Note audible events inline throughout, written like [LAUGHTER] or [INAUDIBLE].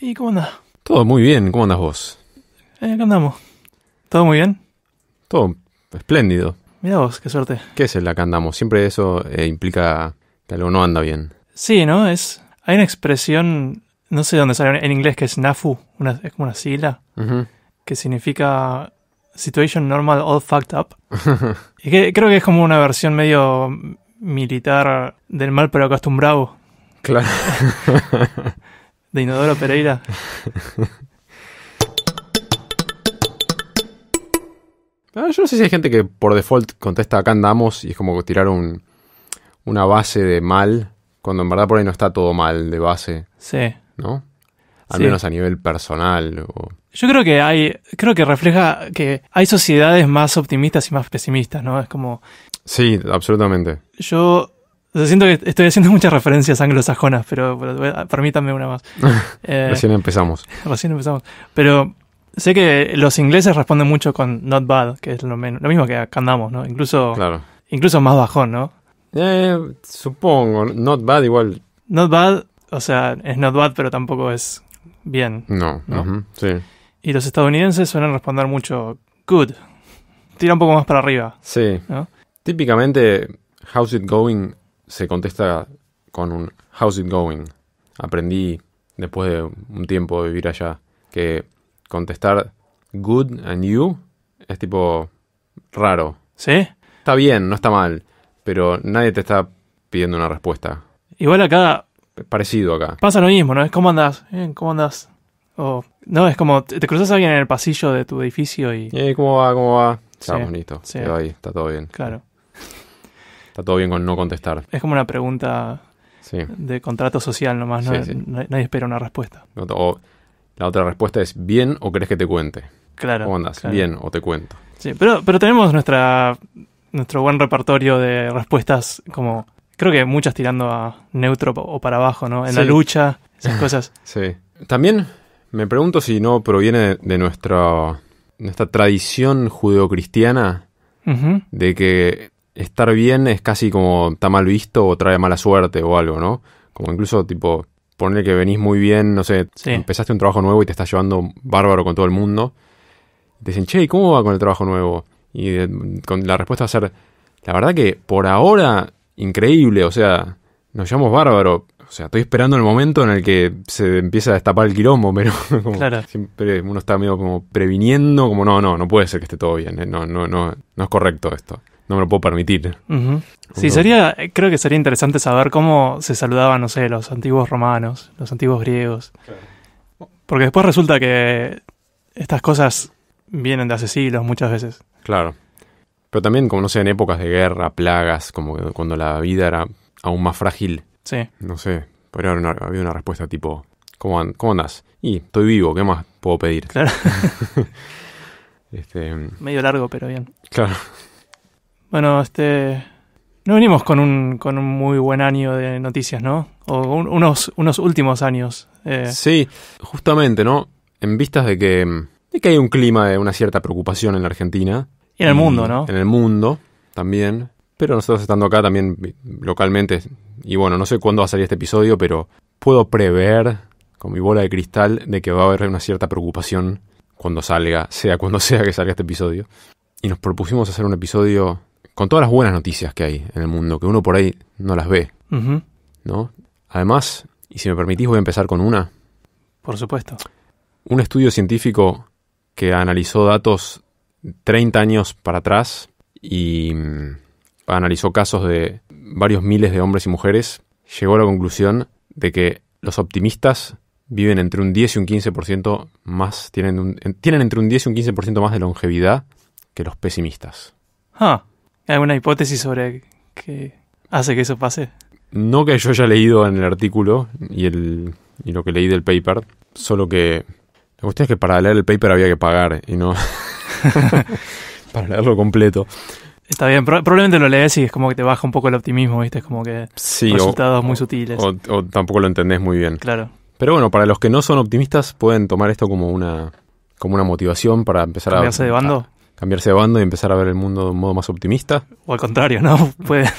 ¿Y cómo anda Todo muy bien, ¿cómo andas vos? Eh, andamos. ¿Todo muy bien? Todo espléndido. Mira vos, qué suerte. ¿Qué es el que andamos? Siempre eso eh, implica que algo no anda bien. Sí, ¿no? Es. Hay una expresión, no sé dónde sale en inglés, que es NAFU, es como una sigla, que significa Situation Normal All Fucked Up. [LAUGHS] y que, creo que es como una versión medio militar del mal pero acostumbrado. Claro. [LAUGHS] de Inodoro Pereira. Ah, yo no sé si hay gente que por default contesta acá andamos y es como tirar una base de mal, cuando en verdad por ahí no está todo mal de base. Sí. ¿No? Al menos a nivel personal. Yo creo que hay, creo que refleja que hay sociedades más optimistas y más pesimistas, ¿no? Es como... Sí, absolutamente. Yo siento que estoy haciendo muchas referencias anglosajonas, pero, permítanme una más. [LAUGHS] Eh, recién empezamos. Recién empezamos. Pero sé que los ingleses responden mucho con not bad, que es lo, menos, lo mismo que acá andamos, ¿no? Incluso, incluso más bajón, ¿no? Eh, supongo. Not bad igual. Not bad, o sea, es not bad, pero tampoco es bien. No, sí. Y los estadounidenses suelen responder mucho good. Tira un poco más para arriba. Sí. Típicamente, how's it going se contesta con un How's it going? Aprendí después de un tiempo de vivir allá que contestar good and you es tipo raro. ¿Sí? Está bien, no está mal, pero nadie te está pidiendo una respuesta. Igual acá. Parecido acá. Pasa lo mismo, ¿no? Es cómo andas, eh, cómo andas? O, no, es como te cruzas a alguien en el pasillo de tu edificio y. Eh, ¿Cómo va? ¿Cómo va? Estamos listos. está todo bien. Claro. Está todo bien con no contestar. Es como una pregunta de contrato social nomás, nadie espera una respuesta. O la otra respuesta es bien o crees que te cuente. Claro. ¿Cómo andas? Bien o te cuento. Sí, pero, tenemos nuestra, nuestro buen repertorio de respuestas como... Creo que muchas tirando a neutro o para abajo, ¿no? En la lucha, esas [LAUGHS] cosas. sí. También me pregunto si no proviene de, nuestra, nuestra tradición judeocristiana de que estar bien es casi como está mal visto o trae mala suerte o algo, ¿no? Como incluso tipo, ponle que venís muy bien, no sé, empezaste un trabajo nuevo y te estás llevando bárbaro con todo el mundo. Te dicen, che, ¿cómo va con el trabajo nuevo? Y eh, la respuesta va a ser, la verdad que por ahora, increíble, o sea, nos llevamos bárbaro. O sea, estoy esperando el momento en el que se empieza a destapar el quilombo, pero [LAUGHS] siempre uno está medio como previniendo, como no, no, no puede ser que esté todo bien, eh, no, no, no, no es correcto esto no me lo puedo permitir. Sí, sería, creo que sería interesante saber cómo se saludaban, no sé, los antiguos romanos, los antiguos griegos. Porque después resulta que estas cosas vienen de hace siglos muchas veces. Claro. Pero también, como no sé, en épocas de guerra, plagas, como cuando la vida era aún más frágil. Sí. No sé, podría haber una, había una respuesta tipo, ¿cómo, ¿cómo andas? Y estoy vivo, ¿qué más puedo pedir? Claro. [LAUGHS] Este, mm. Medio largo, pero bien. Claro. Bueno, este. No venimos con un, con un muy buen año de noticias, ¿no? O unos, unos últimos años. Eh. Sí, justamente, ¿no? En vistas de que, de que hay un clima de una cierta preocupación en la Argentina. Y en el mm, mundo, ¿no? En el mundo también. Pero nosotros estando acá también localmente, y bueno, no sé cuándo va a salir este episodio, pero puedo prever con mi bola de cristal de que va a haber una cierta preocupación cuando salga, sea cuando [LAUGHS] sea que salga este episodio. Y nos propusimos hacer un episodio con todas las buenas noticias que hay en el mundo, que uno por ahí no las ve. ¿no? Además, y si me permitís, voy a empezar con una. Por supuesto. Un estudio científico que analizó datos 30 años para atrás y mm, analizó casos de varios miles de hombres y mujeres, llegó a la conclusión de que los optimistas viven entre un 10 y un 15% más, tienen, tienen entre un 10 y un 15% más de longevidad que los pesimistas. Ah alguna hipótesis sobre qué hace que eso pase? No que yo haya leído en el artículo y, el, lo que leí del paper, solo que la cuestión es que para leer el paper había que pagar y no [LAUGHS] para leerlo completo. Está bien, probablemente lo lees y es como que te baja un poco el optimismo, ¿viste? Es como que sí, resultados muy sutiles. O, tampoco lo entendés muy bien. Claro. Pero bueno, para los que no son optimistas pueden tomar esto como una, como una motivación para empezar a... ¿Cambiarse de bando? cambiarse de bando y empezar a ver el mundo de un modo más optimista. O al contrario, ¿no? [LAUGHS] Pueden...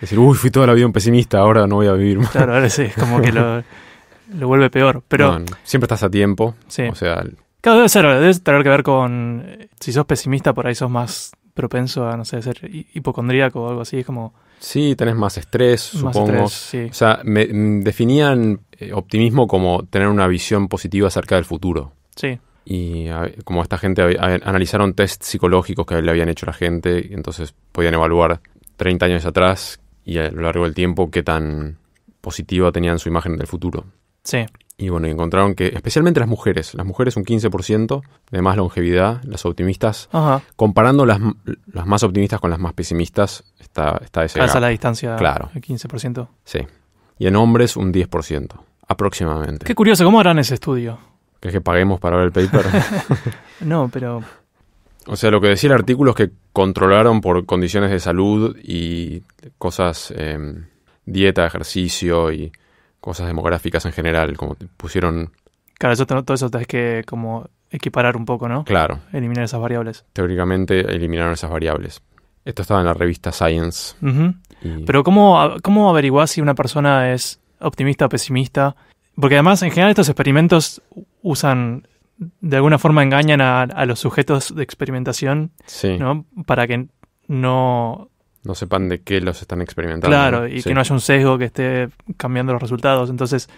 Decir, uy, fui toda la vida un pesimista, ahora no voy a vivir más. Claro, ahora sí, es como que lo, vuelve peor. Pero... siempre estás a tiempo. Sí. O sea... Claro, debe ser, debe tener que ver con... Eh, si sos pesimista, por ahí sos más propenso a, no sé, ser hipocondríaco o algo así, es como... Sí, tenés más estrés, más Estrés, O sea, me, mm, definían eh, optimismo como tener una visión positiva acerca del futuro. Sí y como esta gente analizaron test psicológicos que le habían hecho a la gente, entonces podían evaluar 30 años atrás y a lo largo del tiempo qué tan positiva tenían su imagen del futuro. Sí. Y bueno, encontraron que, especialmente las mujeres, las mujeres un 15% de más longevidad, las optimistas, Ajá. comparando las, las, más optimistas con las más pesimistas, está, está ese la distancia. Claro. El 15%. Sí. Y en hombres un 10%, aproximadamente. Qué curioso, ¿cómo eran ese estudio? ¿Que que paguemos para ver el paper? [LAUGHS] no, pero... O sea, lo que decía el artículo es que controlaron por condiciones de salud y cosas, em, dieta, ejercicio y cosas demográficas en general, como pusieron... Claro, eso, todo eso tenés que como equiparar un poco, ¿no? Claro. Eliminar esas variables. Teóricamente eliminaron esas variables. Esto estaba en la revista Science. Pero ¿cómo, cómo averiguás si una persona es optimista o pesimista? Porque además, en general, estos experimentos, usan, de alguna forma engañan a, los sujetos de experimentación, ¿no? Para que no... No sepan de qué los están experimentando. Claro, y que no haya un sesgo que esté cambiando los resultados. Entonces,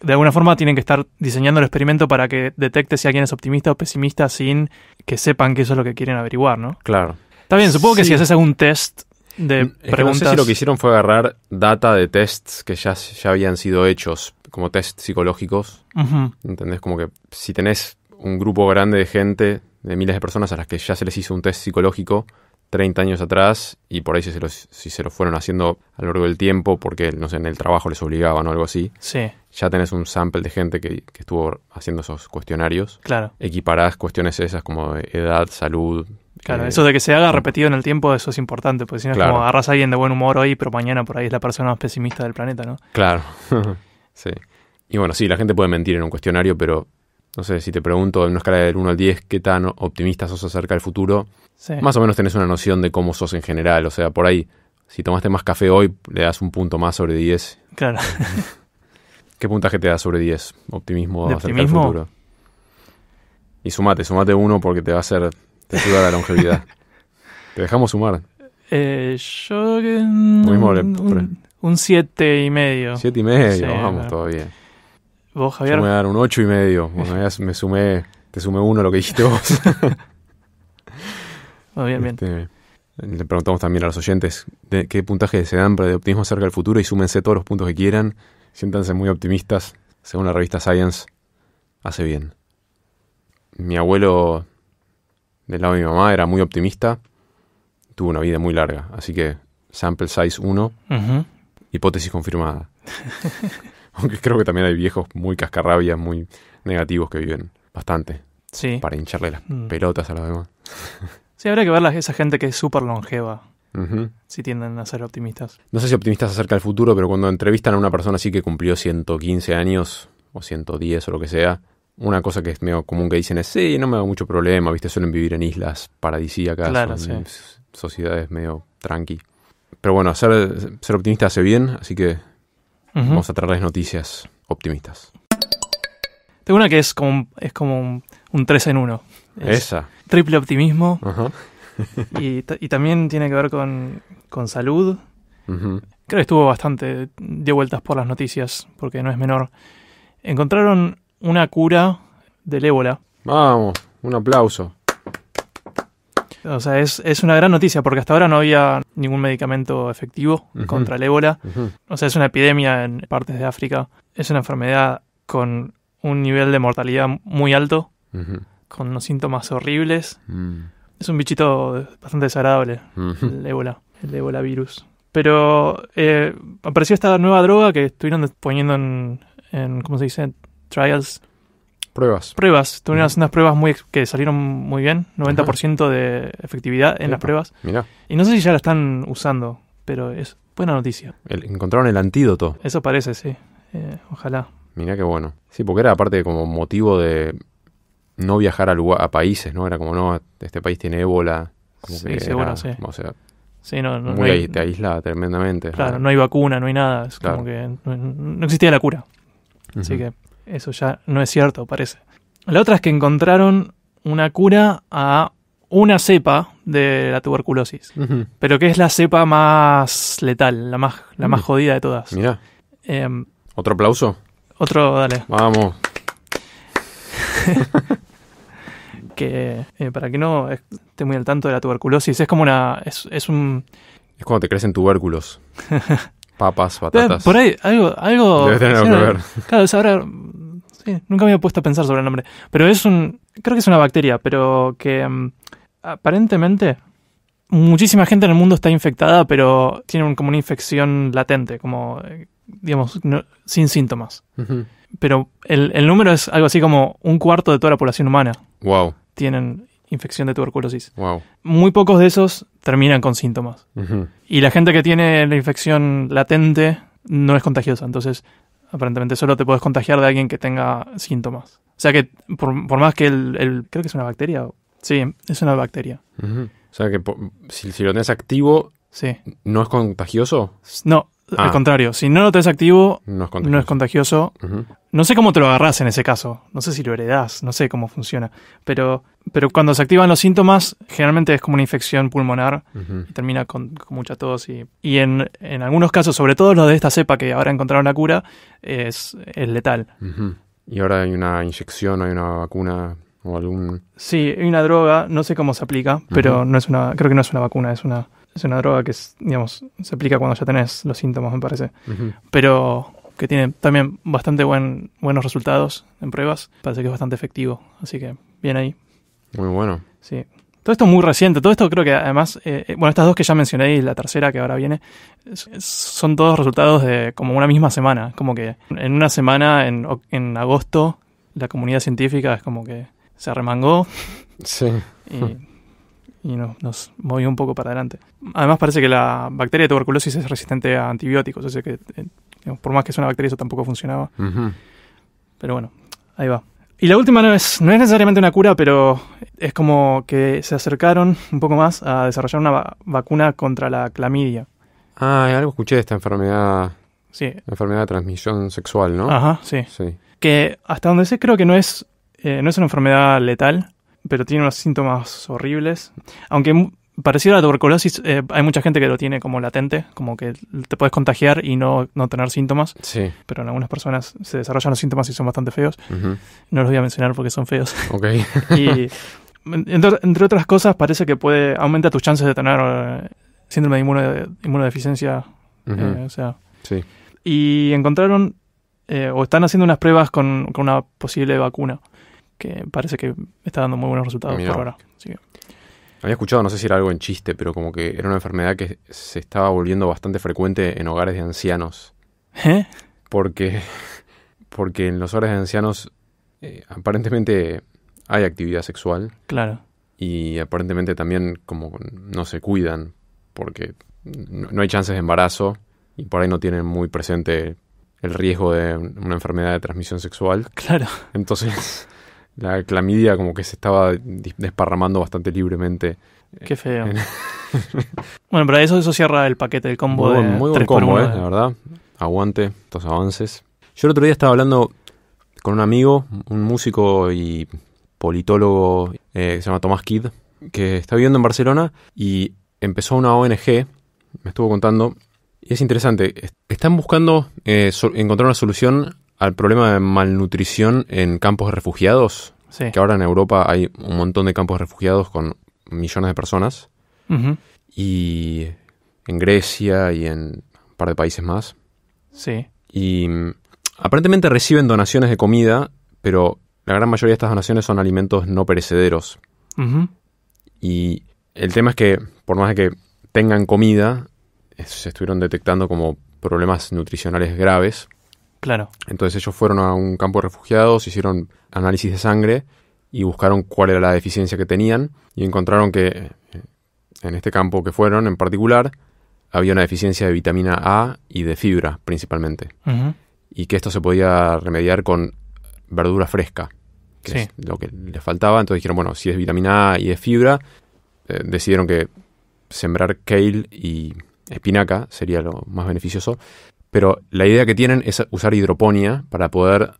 de alguna forma tienen que estar diseñando el experimento para que detecte si alguien es optimista o pesimista sin que sepan que eso es lo que quieren averiguar, ¿no? Claro. Está bien, supongo que si haces algún test de preguntas... si lo que hicieron fue agarrar data de tests que ya, ya habían sido hechos como test psicológicos. ¿Entendés? Como que si tenés un grupo grande de gente, de miles de personas a las que ya se les hizo un test psicológico 30 años atrás y por ahí si se, los, si se lo fueron haciendo a lo largo del tiempo porque, no sé, en el trabajo les obligaban o algo así. Sí. Ya tenés un sample de gente que, estuvo haciendo esos cuestionarios. Claro. Equiparás cuestiones esas como edad, salud, Claro, eh, eso de que se haga repetido en el tiempo, eso es importante, porque si no es como agarras a alguien de buen humor hoy, pero mañana por ahí es la persona más pesimista del planeta, ¿no? Claro. [LAUGHS] Sí. Y bueno, sí, la gente puede mentir en un cuestionario, pero no sé, si te pregunto en una escala del 1 al 10 qué tan optimista sos acerca del futuro, más o menos tenés una noción de cómo sos en general. O sea, por ahí, si tomaste más café hoy, le das un punto más sobre 10. Claro. [LAUGHS] ¿Qué puntaje te das sobre 10? Optimismo acerca del futuro. Y sumate, sumate uno porque te va a hacer, te ayuda a la longevidad. [LAUGHS] te dejamos sumar. Eh, yo. Muy un siete y medio. Siete y medio, vamos, todo bien. ¿Vos, Javier? Yo me voy a dar un 8 y medio. Bueno, [LAUGHS] ya me sumé, te sumé uno a lo que dijiste vos. [LAUGHS] [LAUGHS] Muy bien, bien. Este, le preguntamos también a los oyentes qué puntaje se dan de optimismo acerca del futuro y súmense todos los puntos que quieran. Siéntanse muy optimistas. Según la revista Science, hace bien. Mi abuelo, del lado de mi mamá, era muy optimista. Tuvo una vida muy larga. Así que sample size 1 hipótesis confirmada. [LAUGHS] Aunque creo que también hay viejos muy cascarrabias, muy negativos que viven bastante. Sí. Para hincharle las mm. pelotas a los demás. [LAUGHS] sí, habría que ver a esa gente que es súper longeva. Si tienden a ser optimistas. No sé si optimistas acerca del futuro, pero cuando entrevistan a una persona así que cumplió 115 años, o 110 o lo que sea, una cosa que es medio común que dicen es, sí, no me da mucho problema, viste, suelen vivir en islas paradisíacas, en sociedades medio tranqui. Pero bueno, ser, ser optimista hace bien, así que vamos a traerles noticias optimistas. Tengo una que es como, es como un, un 3 en uno. Esa. Triple optimismo. [LAUGHS] y, también tiene que ver con, salud. Creo que estuvo bastante dio vueltas por las noticias, porque no es menor. Encontraron una cura del ébola. Vamos, un aplauso. O sea, es, una gran noticia porque hasta ahora no había ningún medicamento efectivo contra el ébola. O sea, es una epidemia en partes de África. Es una enfermedad con un nivel de mortalidad muy alto, con unos síntomas horribles. Mm. Es un bichito bastante desagradable, el ébola, el ébola virus. Pero eh, apareció esta nueva droga que estuvieron poniendo en, en ¿cómo se dice? Trials Pruebas. Pruebas. Tuvieron unas pruebas muy que salieron muy bien, 90% de efectividad en las pruebas. mira Y no sé si ya la están usando, pero es buena noticia. encontraron el antídoto. Eso parece, sí. Eh, ojalá. Mirá qué bueno. Sí, porque era aparte como motivo de no viajar a, a países, ¿no? Era como, no, este país tiene ébola. Como sí, que sí. O sea, sí, no, muy te aísla tremendamente. Claro, no hay vacuna, no hay nada. Es como que no, existía la cura. Así que eso ya no es cierto, parece. La otra es que encontraron una cura a una cepa de la tuberculosis, pero que es la cepa más letal, la más, la más mm. jodida de todas. Mira. Em, ¿Otro aplauso? Otro, dale. Vamos. [LAUGHS] que eh, para que no esté muy al tanto de la tuberculosis, es como una. Es, es un. Es cuando te crecen tubérculos. [LAUGHS] Papas, patatas. Por ahí, algo. algo tener algo que ver. Claro, es ahora nunca me había puesto a pensar sobre el nombre. Pero es un. Creo que es una bacteria, pero que. Mm, aparentemente. Muchísima gente en el mundo está infectada, pero tiene como una infección latente, como. Eh, digamos, sin síntomas. Pero el, número es algo así como un cuarto de toda la población humana. Wow. Tienen infección de tuberculosis. Wow. Muy pocos de esos terminan con síntomas. Y la gente que tiene la infección latente no es contagiosa. Entonces, Aparentemente solo te puedes contagiar de alguien que tenga síntomas. O sea que por, más que el, Creo que es una bacteria. Sí, es una bacteria. O sea que si, si, lo es activo... Sí. ¿No es contagioso? No, al ah. contrario, si no lo tenés activo, no es contagioso. No, sé cómo te lo agarras en ese caso. No sé si lo heredás, no sé cómo funciona. Pero, pero cuando se activan los síntomas, generalmente es como una infección pulmonar termina con, mucha tos. Y, en, algunos casos, sobre todo lo de esta cepa que ahora encontraron la cura, es, es letal. Y ahora hay una inyección, hay una vacuna o algún. Sí, hay una droga, no sé cómo se aplica, pero no es una, creo que no es una vacuna, es una es una droga que digamos, se aplica cuando ya tenés los síntomas, me parece. Pero que tiene también bastante buen, buenos resultados en pruebas. Parece que es bastante efectivo. Así que bien ahí. Muy bueno. Sí. Todo esto es muy reciente. Todo esto creo que además, eh, eh, bueno, estas dos que ya mencioné y la tercera que ahora viene, son todos resultados de como una misma semana. Como que en una semana, en, en agosto, la comunidad científica es como que se arremangó. Sí. Y y nos, movió un poco para adelante. Además parece que la bacteria de tuberculosis es resistente a antibióticos, sea que eh, por más que es una bacteria eso tampoco funcionaba. Pero bueno, ahí va. Y la última no es, no es necesariamente una cura, pero es como que se acercaron un poco más a desarrollar una vacuna contra la clamidia. Ah, algo escuché de esta enfermedad. Sí. La enfermedad de transmisión sexual, ¿no? Ajá, sí. Que hasta donde sé creo que no es, eh, no es una enfermedad letal, pero tiene unos síntomas horribles. Aunque parecido a la tuberculosis, eh, hay mucha gente que lo tiene como latente, como que te puedes contagiar y no, tener síntomas. Sí. Pero en algunas personas se desarrollan los síntomas y son bastante feos. No los voy a mencionar porque son feos. Ok. [LAUGHS] y entre, otras cosas, parece que puede aumenta tus chances de tener eh, síndrome de inmunodeficiencia. Eh, sí. Y encontraron, o están haciendo unas pruebas con, con una posible vacuna que parece que está dando muy buenos resultados por ahora. Había escuchado, no sé si era algo en chiste, pero como que era una enfermedad que se estaba volviendo bastante frecuente en hogares de ancianos. ¿Eh? Porque, porque en los hogares de ancianos eh, aparentemente hay actividad sexual. Claro. Y aparentemente también como no se cuidan porque no hay chances de embarazo y por ahí no tienen muy presente el riesgo de una enfermedad de transmisión sexual. Claro. Entonces la clamidia como que se estaba desparramando bastante libremente. Qué feo. [LAUGHS] bueno, pero eso, eso cierra el paquete, el combo muy buen, de. Muy buen combo, eh, la verdad. Aguante estos avances. Yo el otro día estaba hablando con un amigo, un músico y politólogo eh, que se llama Tomás Kidd, que está viviendo en Barcelona y empezó una ONG, me estuvo contando, y es interesante, están buscando eh, encontrar una solución al problema de malnutrición en campos de refugiados. Sí. Que ahora en Europa hay un montón de campos de refugiados con millones de personas. Y en Grecia y en un par de países más. Sí. Y mm, aparentemente reciben donaciones de comida, pero la gran mayoría de estas donaciones son alimentos no perecederos. Ajá. Y el tema es que, por más que tengan comida, se estuvieron detectando como problemas nutricionales graves. Claro. Entonces ellos fueron a un campo de refugiados, hicieron análisis de sangre y buscaron cuál era la deficiencia que tenían y encontraron que eh, en este campo que fueron en particular había una deficiencia de vitamina A y de fibra principalmente. Y que esto se podía remediar con verdura fresca, que es lo que les faltaba. Entonces dijeron, bueno, si es vitamina A y es fibra, eh, decidieron que sembrar kale y espinaca sería lo más beneficioso. Pero la idea que tienen es usar hidroponía para poder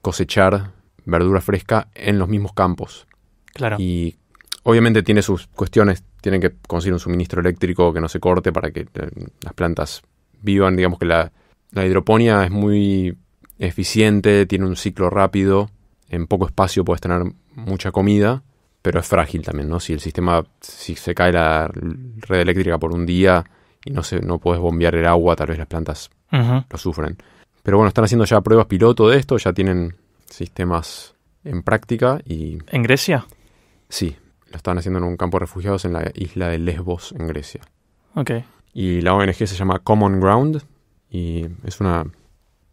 cosechar verdura fresca en los mismos campos. Claro. Y obviamente tiene sus cuestiones, tienen que conseguir un suministro eléctrico que no se corte para que eh, las plantas vivan. Digamos que la, hidroponia hidroponía es muy eficiente, tiene un ciclo rápido, en poco espacio puedes tener mucha comida, pero es frágil también, ¿no? Si el sistema, si se cae la red eléctrica por un día, y no, no puedes bombear el agua, tal vez las plantas lo sufren. Pero bueno, están haciendo ya pruebas piloto de esto, ya tienen sistemas en práctica y... ¿En Grecia? Sí, lo están haciendo en un campo de refugiados en la isla de Lesbos, en Grecia. Ok. Y la ONG se llama Common Ground y es una,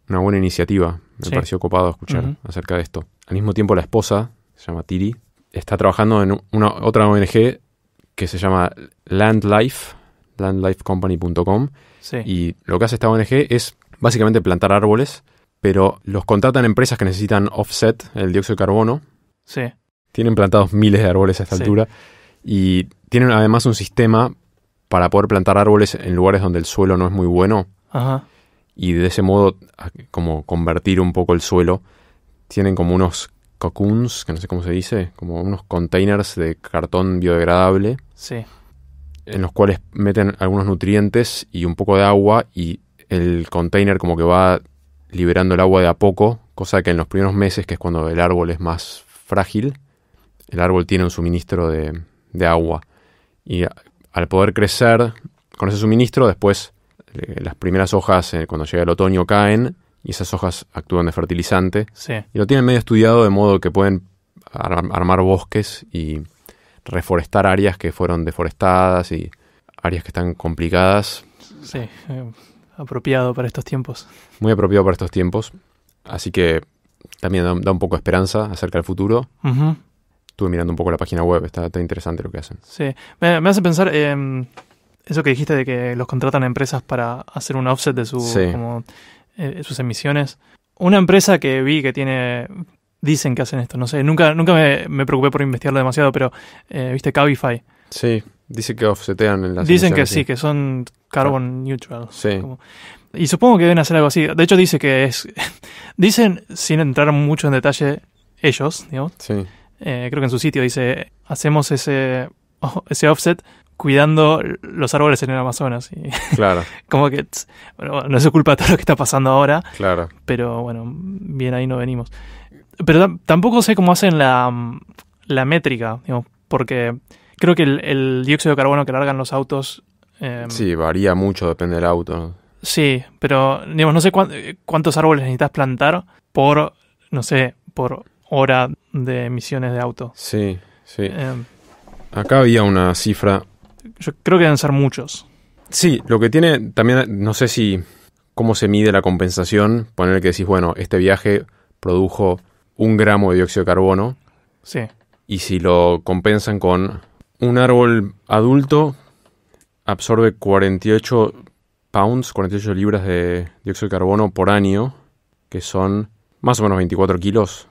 buena iniciativa. Me pareció copado escuchar acerca de esto. Al mismo tiempo la esposa, se llama Tiri, está trabajando en una, otra ONG que se llama Land Life, landlifecompany.com. Y lo que hace esta ONG es básicamente plantar árboles, pero los contratan empresas que necesitan offset el dióxido de carbono. Sí. Tienen plantados miles de árboles a esta altura y tienen además un sistema para poder plantar árboles en lugares donde el suelo no es muy bueno. Ajá. Y de ese modo, como convertir un poco el suelo, tienen como unos cocoons, que no sé cómo se dice, como unos containers de cartón biodegradable. Sí en los cuales meten algunos nutrientes y un poco de agua y el container como que va liberando el agua de a poco, cosa que en los primeros meses, que es cuando el árbol es más frágil, el árbol tiene un suministro de, agua. Y al poder crecer con ese suministro, después eh, las primeras hojas, eh, cuando llega el otoño, caen y esas hojas actúan de fertilizante. Y lo tienen medio estudiado de modo que pueden armar bosques y reforestar áreas que fueron deforestadas y áreas que están complicadas. Sí, eh, apropiado para estos tiempos. Muy apropiado para estos tiempos. Así que también da, un poco de esperanza acerca del futuro. Estuve mirando un poco la página web, está, interesante lo que hacen. Sí, me, hace pensar em, eso que dijiste de que los contratan a empresas para hacer un offset de su, eh, sus emisiones. Una empresa que vi que tiene dicen que hacen esto. No sé, nunca, nunca me, me preocupé por investigarlo demasiado, pero eh, viste Cabify. Sí, dice que offsetean en las Dicen que sí, que son carbon ah. neutral. Sí. Y supongo que deben hacer algo así. De hecho, dice que es. [LAUGHS] dicen, sin entrar mucho en detalle, ellos, digamos. Sí. Eh, creo que en su sitio dice: hacemos ese, ese offset cuidando los árboles en el Amazonas. [LAUGHS] claro. como que, bueno, no es culpa culpa todo lo que está pasando ahora. Claro. Pero bueno, bien ahí no venimos pero tampoco sé cómo hacen la, mm, métrica, porque creo que el, dióxido de carbono que largan los autos... Em, sí, varía mucho, depende del auto. Sí, pero no sé eh, cuántos árboles necesitas plantar por, no sé, por hora de emisiones de auto. Sí, sí. Em, Acá había una cifra. Yo creo que deben ser muchos. Sí, lo que tiene también, no sé si cómo se mide la compensación, poner que decís, bueno, este viaje produjo un gramo de dióxido de carbono. Sí. Y si lo compensan con un árbol adulto, absorbe 48 pounds, 48 libras de dióxido de carbono por año, que son más o menos 24 kilos.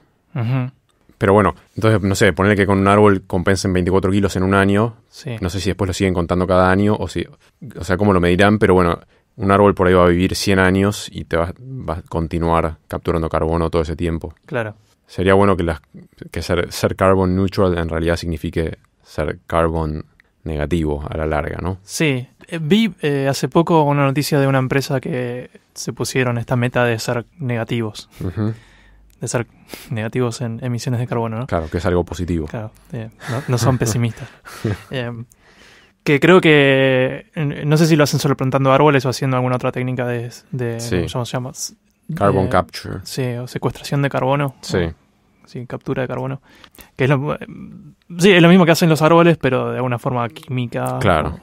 Pero bueno, entonces, no sé, ponerle que con un árbol compensen 24 kilos en un año. No sé si después lo siguen contando cada año o si, o sea, cómo lo medirán, pero bueno, un árbol por ahí va a vivir 100 años y te vas va a continuar capturando carbono todo ese tiempo. Claro. Sería bueno que, las, que ser, ser, carbon neutral en realidad signifique ser carbon negativo a la larga, ¿no? Sí. Eh, vi eh, hace poco una noticia de una empresa que se pusieron esta meta de ser negativos. De ser negativos en emisiones de carbono, ¿no? Claro, que es algo positivo. Claro, eh, no, son pesimistas. [LAUGHS] que creo que no sé si lo hacen solo plantando árboles o haciendo alguna otra técnica de, ¿cómo se llama? Carbon eh, capture. Sí, o secuestración de carbono. Sí. sí, captura de carbono. Que es lo, eh, sí, es lo mismo que hacen los árboles, pero de alguna forma química. Claro.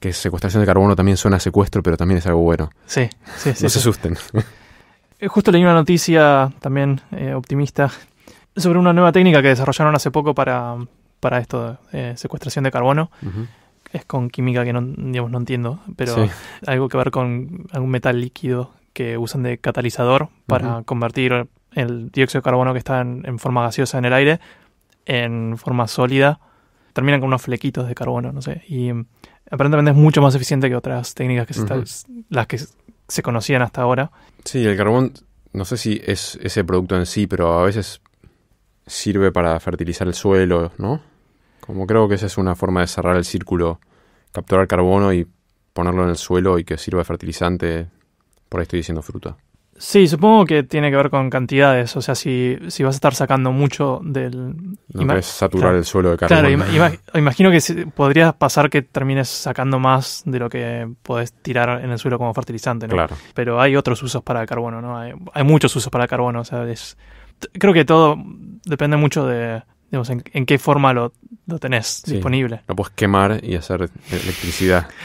Que secuestración de carbono también suena a secuestro, pero también es algo bueno. Sí, sí, sí. no se asusten. [LAUGHS] Justo leí una noticia también eh, optimista sobre una nueva técnica que desarrollaron hace poco para, esto, eh, secuestración de carbono. es con química que no, no entiendo, pero algo que ver con algún metal líquido que usan de catalizador para convertir el dióxido de carbono que está en, forma gaseosa en el aire en forma sólida. Terminan con unos flequitos de carbono, no sé. Y aparentemente es mucho más eficiente que otras técnicas que se las que se conocían hasta ahora. Sí, el carbón, no sé si es ese producto en sí, pero a veces sirve para fertilizar el suelo, ¿no? Como creo que esa es una forma de cerrar el círculo, capturar carbono y ponerlo en el suelo y que sirva de fertilizante por ahí estoy diciendo fruta. Sí, supongo que tiene que ver con cantidades. O sea, si, si vas a estar sacando mucho del. No puedes saturar el suelo de carbono. Claro, [LAUGHS] imagino que si, podría pasar que termines sacando más de lo que podés tirar en el suelo como fertilizante, ¿no? Claro. Pero hay otros usos para el carbono, ¿no? Hay, muchos usos para el carbono. O sea, es, creo que todo depende mucho de. Digamos, en, qué forma lo, tenés disponible. No puedes quemar y hacer electricidad. [LAUGHS]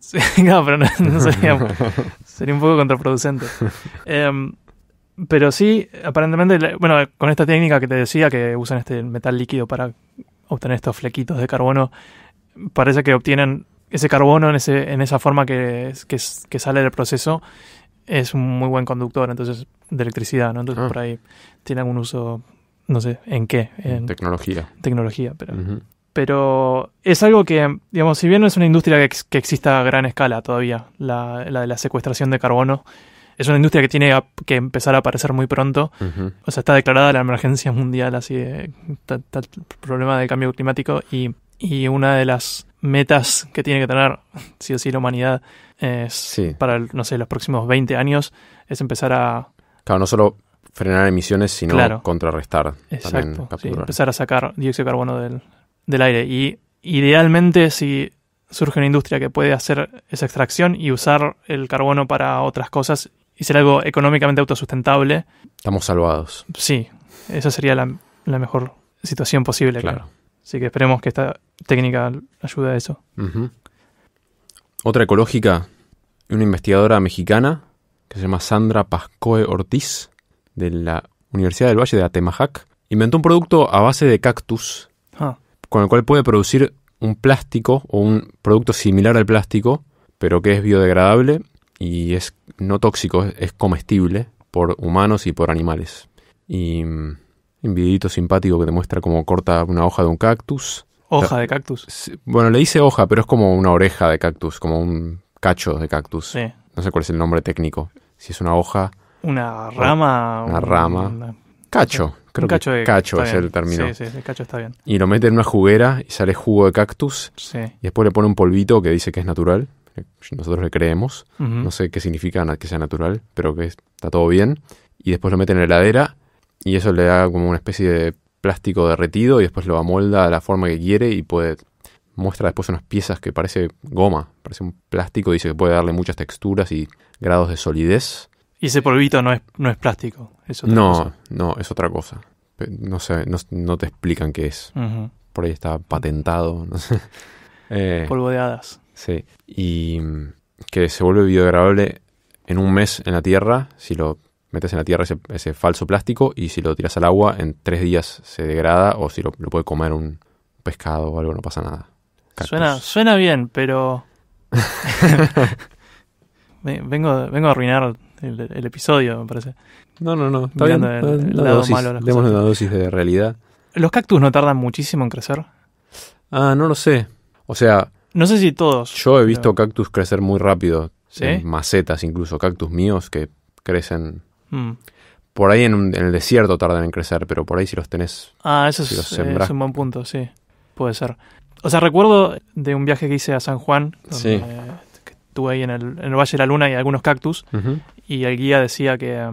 Sí, no, pero no sería, [LAUGHS] Sería un poco contraproducente. [LAUGHS] Em, pero sí, aparentemente, bueno, con esta técnica que te decía, que usan este metal líquido para obtener estos flequitos de carbono, parece que obtienen ese carbono en, ese, en esa forma que, que, sale del proceso, es un muy buen conductor, entonces, de electricidad, ¿no? Entonces, ah. por ahí tiene algún uso, no sé, en qué. En tecnología. Tecnología, pero pero es algo que, digamos, si bien no es una industria que, exista a gran escala todavía, la, la, de la secuestración de carbono, es una industria que tiene que empezar a aparecer muy pronto. O sea, está declarada la emergencia mundial, así, de, tal, problema del cambio climático y, y una de las metas que tiene que tener, si o sí, la humanidad es para, no sé, los próximos 20 años, es empezar a... Claro, no solo frenar emisiones, sino contrarrestar. También empezar a sacar dióxido de carbono del, del aire. Y idealmente si surge una industria que puede hacer esa extracción y usar el carbono para otras cosas y ser algo económicamente autosustentable. Estamos salvados. Sí, esa sería la, mejor situación posible. Claro. Así que esperemos que esta técnica ayude a eso. Otra ecológica, una investigadora mexicana que se llama Sandra Pascoe Ortiz, de la Universidad del Valle de Atemajac, inventó un producto a base de cactus ah con el cual puede producir un plástico o un producto similar al plástico, pero que es biodegradable y es no tóxico, es comestible por humanos y por animales. Y mm, un videito simpático que te muestra cómo corta una hoja de un cactus. ¿Hoja de cactus? Bueno, le dice hoja, pero es como una oreja de cactus, como un cacho de cactus. No sé cuál es el nombre técnico. Si es una hoja. Una rama. Una, rama. Cacho. Creo cacho, que cacho es el término. Sí, sí, el cacho está bien. Y lo mete en una juguera y sale jugo de cactus. Y después le pone un polvito que dice que es natural. Nosotros le creemos. No sé qué significa que sea natural, pero que está todo bien. Y después lo mete en la heladera y eso le da como una especie de plástico derretido y después lo amolda a la forma que quiere y puede muestra después unas piezas que parece goma, parece un plástico, dice que puede darle muchas texturas y grados de solidez. Y ese polvito no es, no es plástico. Es no, no, es otra cosa. No sé, no, te explican qué es. Por ahí está patentado, no sé. [LAUGHS] Eh, Polvo de hadas. Sí. Y que se vuelve biodegradable en un mes en la tierra, si lo metes en la tierra ese, falso plástico, y si lo tiras al agua, en tres días se degrada, o si lo, puede comer un pescado o algo, no pasa nada. Suena, bien, pero. [LAUGHS] [LAUGHS] vengo, vengo a arruinar el, episodio, me parece. No, no, no. Está bien. una dosis de realidad. ¿Los cactus no tardan muchísimo en crecer? Ah, no lo sé. O sea. No sé si todos. Yo he visto cactus crecer muy rápido. ¿Sí? En macetas, incluso cactus míos que crecen. Mm. Por ahí en, el desierto tardan en crecer, pero por ahí si los tenés. Ah, eso es, un buen punto, sí. Puede ser. O sea, recuerdo de un viaje que hice a San Juan, eh, que estuve ahí en el, Valle de la Luna y algunos cactus, y el guía decía que,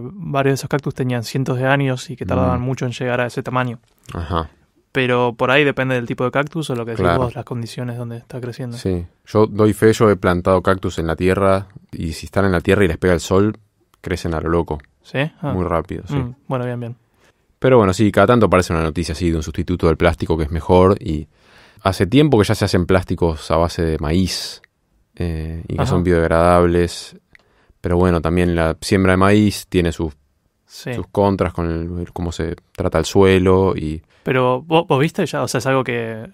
varios de esos cactus tenían cientos de años y que tardaban mm. mucho en llegar a ese tamaño. Ajá. Pero por ahí depende del tipo de cactus o lo que decís las condiciones donde está creciendo. Sí, yo doy fe, yo he plantado cactus en la tierra y si están en la tierra y les pega el sol, crecen a lo loco. ¿Sí? Ah. Muy rápido, sí. Mm, bueno, bien, bien. Pero bueno, sí, cada tanto aparece una noticia así de un sustituto del plástico que es mejor y hace tiempo que ya se hacen plásticos a base de maíz eh, y que son biodegradables pero bueno, también la siembra de maíz tiene sus, sus contras con cómo se trata el suelo y... Pero ¿vos, viste ya, o sea, es algo que...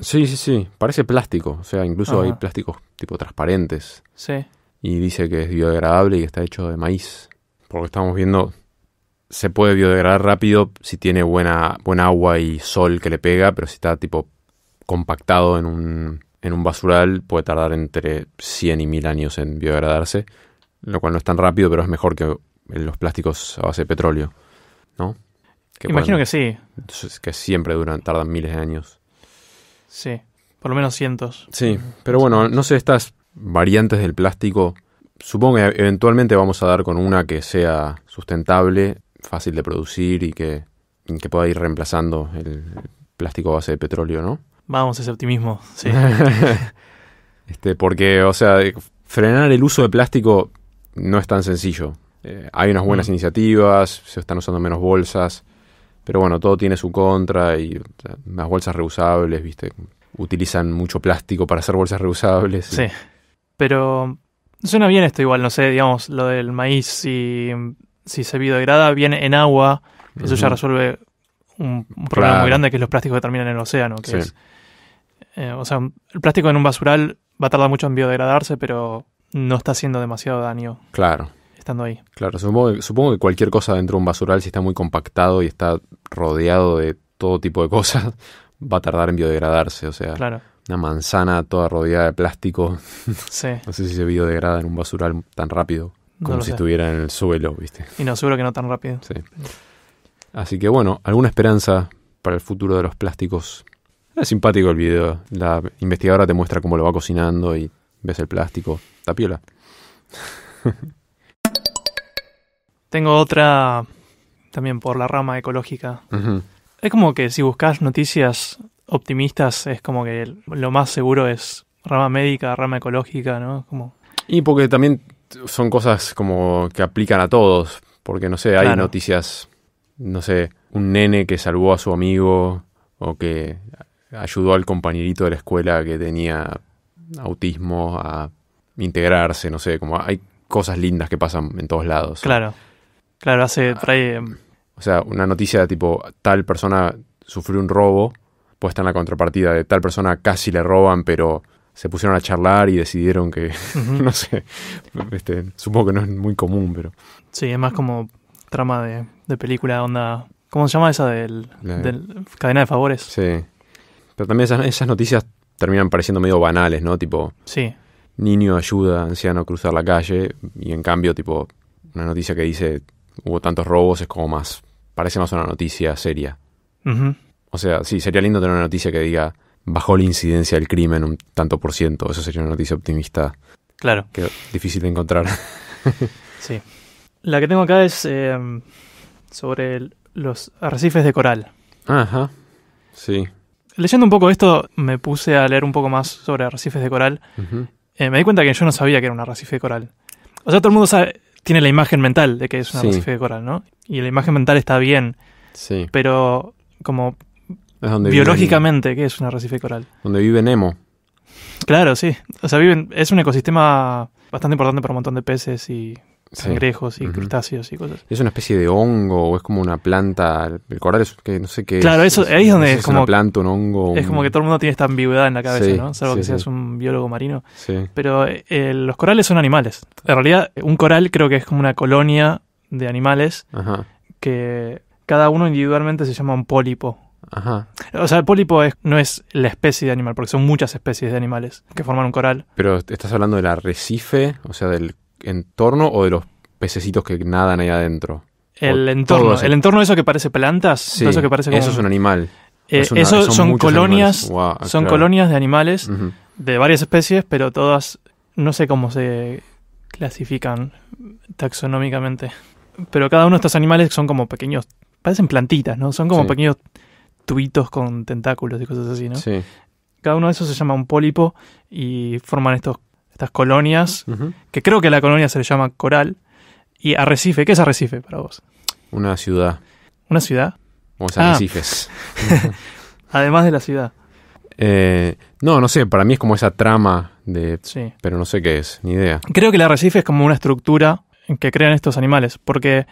Sí, sí, sí, parece plástico, o sea, incluso hay plásticos tipo transparentes. Sí. Y dice que es biodegradable y que está hecho de maíz. Porque estamos viendo, se puede biodegradar rápido si tiene buena, buen agua y sol que le pega, pero si está tipo compactado en un, en un basural puede tardar entre 100 y 1000 años en biodegradarse lo cual no es tan rápido, pero es mejor que los plásticos a base de petróleo, ¿no? Imagino que sí. Entonces, que siempre duran, tardan miles de años. Sí, por lo menos cientos. Sí, pero bueno, no sé, estas variantes del plástico, supongo que eventualmente vamos a dar con una que sea sustentable, fácil de producir y que, que pueda ir reemplazando el plástico a base de petróleo, ¿no? Vamos, ese optimismo, sí. [LAUGHS] este, porque, o sea, frenar el uso de plástico no es tan sencillo. Eh, hay unas buenas mm. iniciativas, se están usando menos bolsas, pero bueno, todo tiene su contra y las bolsas reusables, ¿viste? Utilizan mucho plástico para hacer bolsas reusables. Sí. Pero suena bien esto igual, no sé, digamos, lo del maíz, si, si se biodegrada viene en agua, eso ya resuelve un, problema muy grande que es los plásticos que terminan en el océano, que es eh, o sea, el plástico en un basural va a tardar mucho en biodegradarse, pero no está haciendo demasiado daño. Claro. Estando ahí. Claro, supongo que, cualquier cosa dentro de un basural, si está muy compactado y está rodeado de todo tipo de cosas, [LAUGHS] va a tardar en biodegradarse. O sea, una manzana toda rodeada de plástico. [LAUGHS] no sé si se biodegrada en un basural tan rápido como si estuviera en el suelo, ¿viste? Y no, seguro que no tan rápido. Sí. Así que bueno, alguna esperanza para el futuro de los plásticos. Es simpático el video. La investigadora te muestra cómo lo va cocinando y ves el plástico, tapiola. [LAUGHS] Tengo otra también por la rama ecológica. Es como que si buscas noticias optimistas, es como que lo más seguro es rama médica, rama ecológica, ¿no? Como... Y porque también son cosas como que aplican a todos, porque no sé, hay noticias, no sé, un nene que salvó a su amigo o que ayudó al compañerito de la escuela que tenía autismo, a integrarse, no sé, como hay cosas lindas que pasan en todos lados. Claro, claro, hace, trae... Ah, em, o sea, una noticia de tipo, tal persona sufrió un robo, pues está en la contrapartida de tal persona casi le roban, pero se pusieron a charlar y decidieron que, [LAUGHS] no sé, este, supongo que no es muy común, pero... Sí, es más como trama de, película, onda... ¿Cómo se llama esa del, cadena de favores? Sí. Pero también esas noticias terminan pareciendo medio banales, ¿no? Tipo, sí. niño ayuda anciano a cruzar la calle y en cambio, tipo, una noticia que dice hubo tantos robos es como más, parece más una noticia seria. O sea, sí, sería lindo tener una noticia que diga bajó la incidencia del crimen un tanto por ciento. Eso sería una noticia optimista. Claro. Que difícil de encontrar. [LAUGHS] [LAUGHS] sí. La que tengo acá es eh, sobre los arrecifes de coral. Ajá. Sí leyendo un poco esto, me puse a leer un poco más sobre arrecifes de coral. Eh, me di cuenta que yo no sabía que era un arrecife de coral. O sea, todo el mundo tiene la imagen mental de que es un arrecife de coral, ¿no? Y la imagen mental está bien. Sí. Pero como biológicamente, ¿qué es un arrecife de coral? Donde vive Nemo. Claro, sí. O sea, viven, es un ecosistema bastante importante para un montón de peces y cangrejos y crustáceos y cosas. ¿Es una especie de hongo o es como una planta? El coral es que no sé qué. Claro, eso, ahí es donde es, es como. Una planta, un hongo. Es como que todo el mundo tiene esta ambigüedad en la cabeza, ¿no? Salvo que seas un biólogo marino. Sí. Pero eh, los corales son animales. En realidad, un coral creo que es como una colonia de animales que cada uno individualmente se llama un pólipo. Ajá. O sea, el pólipo no es la especie de animal, porque son muchas especies de animales que forman un coral. Pero estás hablando del arrecife, o sea, del entorno o de los pececitos que nadan ahí adentro? El entorno, el entorno eso que parece plantas, eso que parece Eso es un animal. Eh, eso son, colonias, ah, son colonias de animales de varias especies, pero todas no sé cómo se clasifican taxonómicamente. Pero cada uno de estos animales son como pequeños, parecen plantitas, ¿no? Son como pequeños tubitos con tentáculos y cosas así, ¿no? Sí. Cada uno de esos se llama un pólipo y forman estos estas colonias, que creo que la colonia se le llama Coral, y Arrecife. ¿Qué es Arrecife para vos? Una ciudad. ¿Una ciudad? O sea, ah. arrecifes. [LAUGHS] [LAUGHS] Además de la ciudad. Eh, no, no sé, para mí es como esa trama de... Pero no sé qué es, ni idea. Creo que el arrecife es como una estructura en que crean estos animales, porque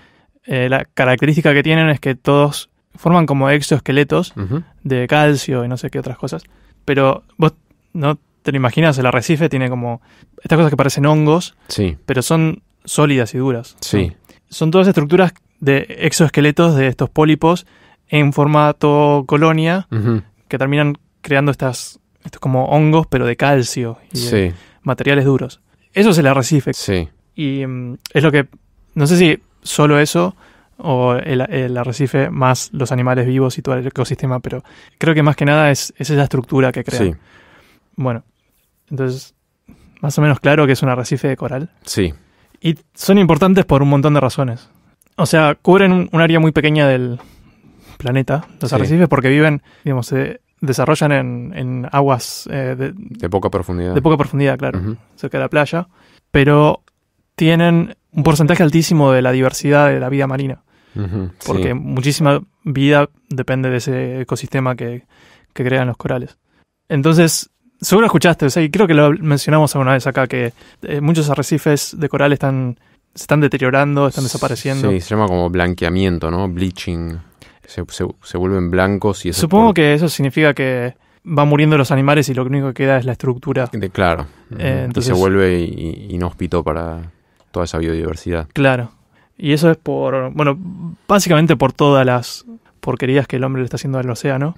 eh, la característica que tienen es que todos forman como exoesqueletos de calcio y no sé qué otras cosas. Pero vos no te lo imaginas, el arrecife tiene como estas cosas que parecen hongos, pero son sólidas y duras. Sí. Son todas estructuras de exoesqueletos de estos pólipos en formato colonia que terminan creando estas estos como hongos pero de calcio y materiales duros. Eso es el arrecife. Sí. Y mm, es lo que no sé si solo eso o el, arrecife más los animales vivos y todo el ecosistema, pero creo que más que nada es, esa estructura que crean. Sí. Bueno, entonces, más o menos claro que es un arrecife de coral. Sí. Y son importantes por un montón de razones. O sea, cubren un, área muy pequeña del planeta, los arrecifes, porque viven, digamos, se desarrollan en, aguas eh, de, poca profundidad. De poca profundidad, claro, cerca de la playa. Pero tienen un porcentaje altísimo de la diversidad de la vida marina. porque muchísima vida depende de ese ecosistema que, que crean los corales. Entonces, seguro escuchaste, o sea, y creo que lo mencionamos alguna vez acá, que eh, muchos arrecifes de coral están, se están deteriorando, están desapareciendo. Sí, se llama como blanqueamiento, ¿no? Bleaching. Se, vuelven blancos y eso Supongo que eso significa que van muriendo los animales y lo único que queda es la estructura. claro. Eh, entonces, se vuelve inhóspito para toda esa biodiversidad. Claro. Y eso es por, bueno, básicamente por todas las porquerías que el hombre le está haciendo al océano,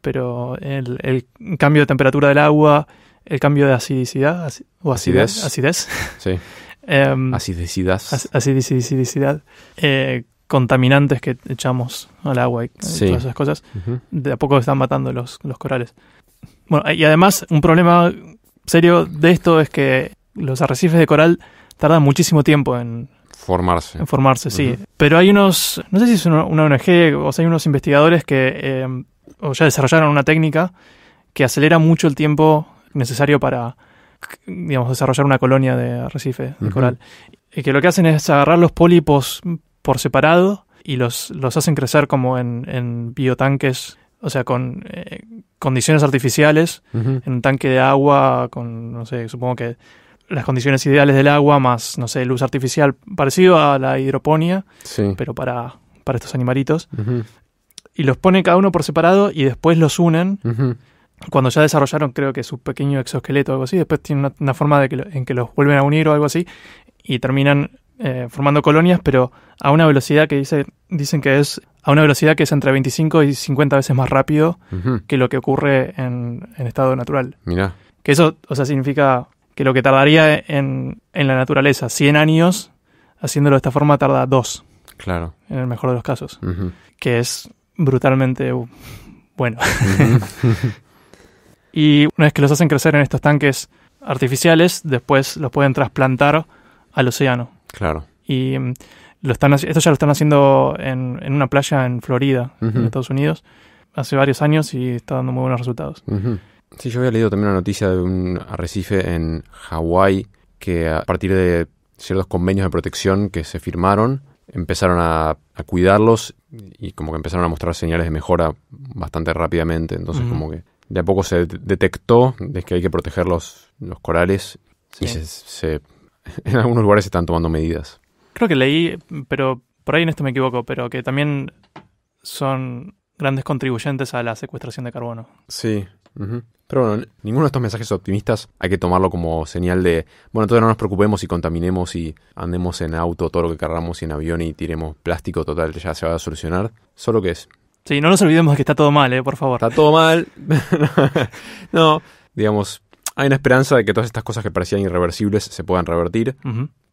pero el, cambio de temperatura del agua, el cambio de acidicidad, o acidez, acidez. [LAUGHS] Em, acidicidad. acidicidad. Eh, contaminantes que echamos al agua y todas esas cosas, de a poco están matando los corales. Bueno, y además un problema serio de esto es que los arrecifes de coral tardan muchísimo tiempo en, Formarse. En Formarse, sí. Pero hay unos, no sé si es una, ONG, o sea, hay unos investigadores que eh, ya desarrollaron una técnica que acelera mucho el tiempo necesario para, digamos, desarrollar una colonia de arrecife, de coral. Y que lo que hacen es agarrar los pólipos por separado y los, los hacen crecer como en, biotanques, o sea, con eh, condiciones artificiales, en un tanque de agua, con, no sé, supongo que las condiciones ideales del agua, más, no sé, luz artificial, parecido a la hidroponía, pero para, para estos animalitos. Y los pone cada uno por separado y después los unen. Cuando ya desarrollaron, creo que su pequeño exoesqueleto o algo así, después tienen una, forma de que en que los vuelven a unir o algo así, y terminan eh, formando colonias, pero a una velocidad que dice, dicen que es a una velocidad que es entre 25 y 50 veces más rápido que lo que ocurre en, en estado natural. mira Que eso, o sea, significa que lo que tardaría en, la naturaleza 100 años, haciéndolo de esta forma tarda 2. Claro. En el mejor de los casos. Que es brutalmente bueno. [LAUGHS] y una vez que los hacen crecer en estos tanques artificiales, después los pueden trasplantar al océano. Claro. Y mm, lo están, esto ya lo están haciendo en, en una playa en Florida, en Estados Unidos, hace varios años y está dando muy buenos resultados. Sí, yo había leído también una noticia de un arrecife en Hawái que a partir de ciertos convenios de protección que se firmaron, empezaron a, cuidarlos y como que empezaron a mostrar señales de mejora bastante rápidamente. Entonces, como que de a poco se detectó de que hay que proteger los, corales y [LAUGHS] en algunos lugares se están tomando medidas. Creo que leí, pero por ahí en esto me equivoco, pero que también son grandes contribuyentes a la secuestración de carbono. Sí. Pero bueno, ninguno de estos mensajes optimistas hay que tomarlo como señal de, bueno, entonces no nos preocupemos y contaminemos y andemos en auto todo lo que cargamos y en avión y tiremos plástico, total, ya se va a solucionar. Solo que es. Sí, no nos olvidemos de que está todo mal, eh, por favor. Está todo mal. [LAUGHS] no, digamos, hay una esperanza de que todas estas cosas que parecían irreversibles se puedan revertir.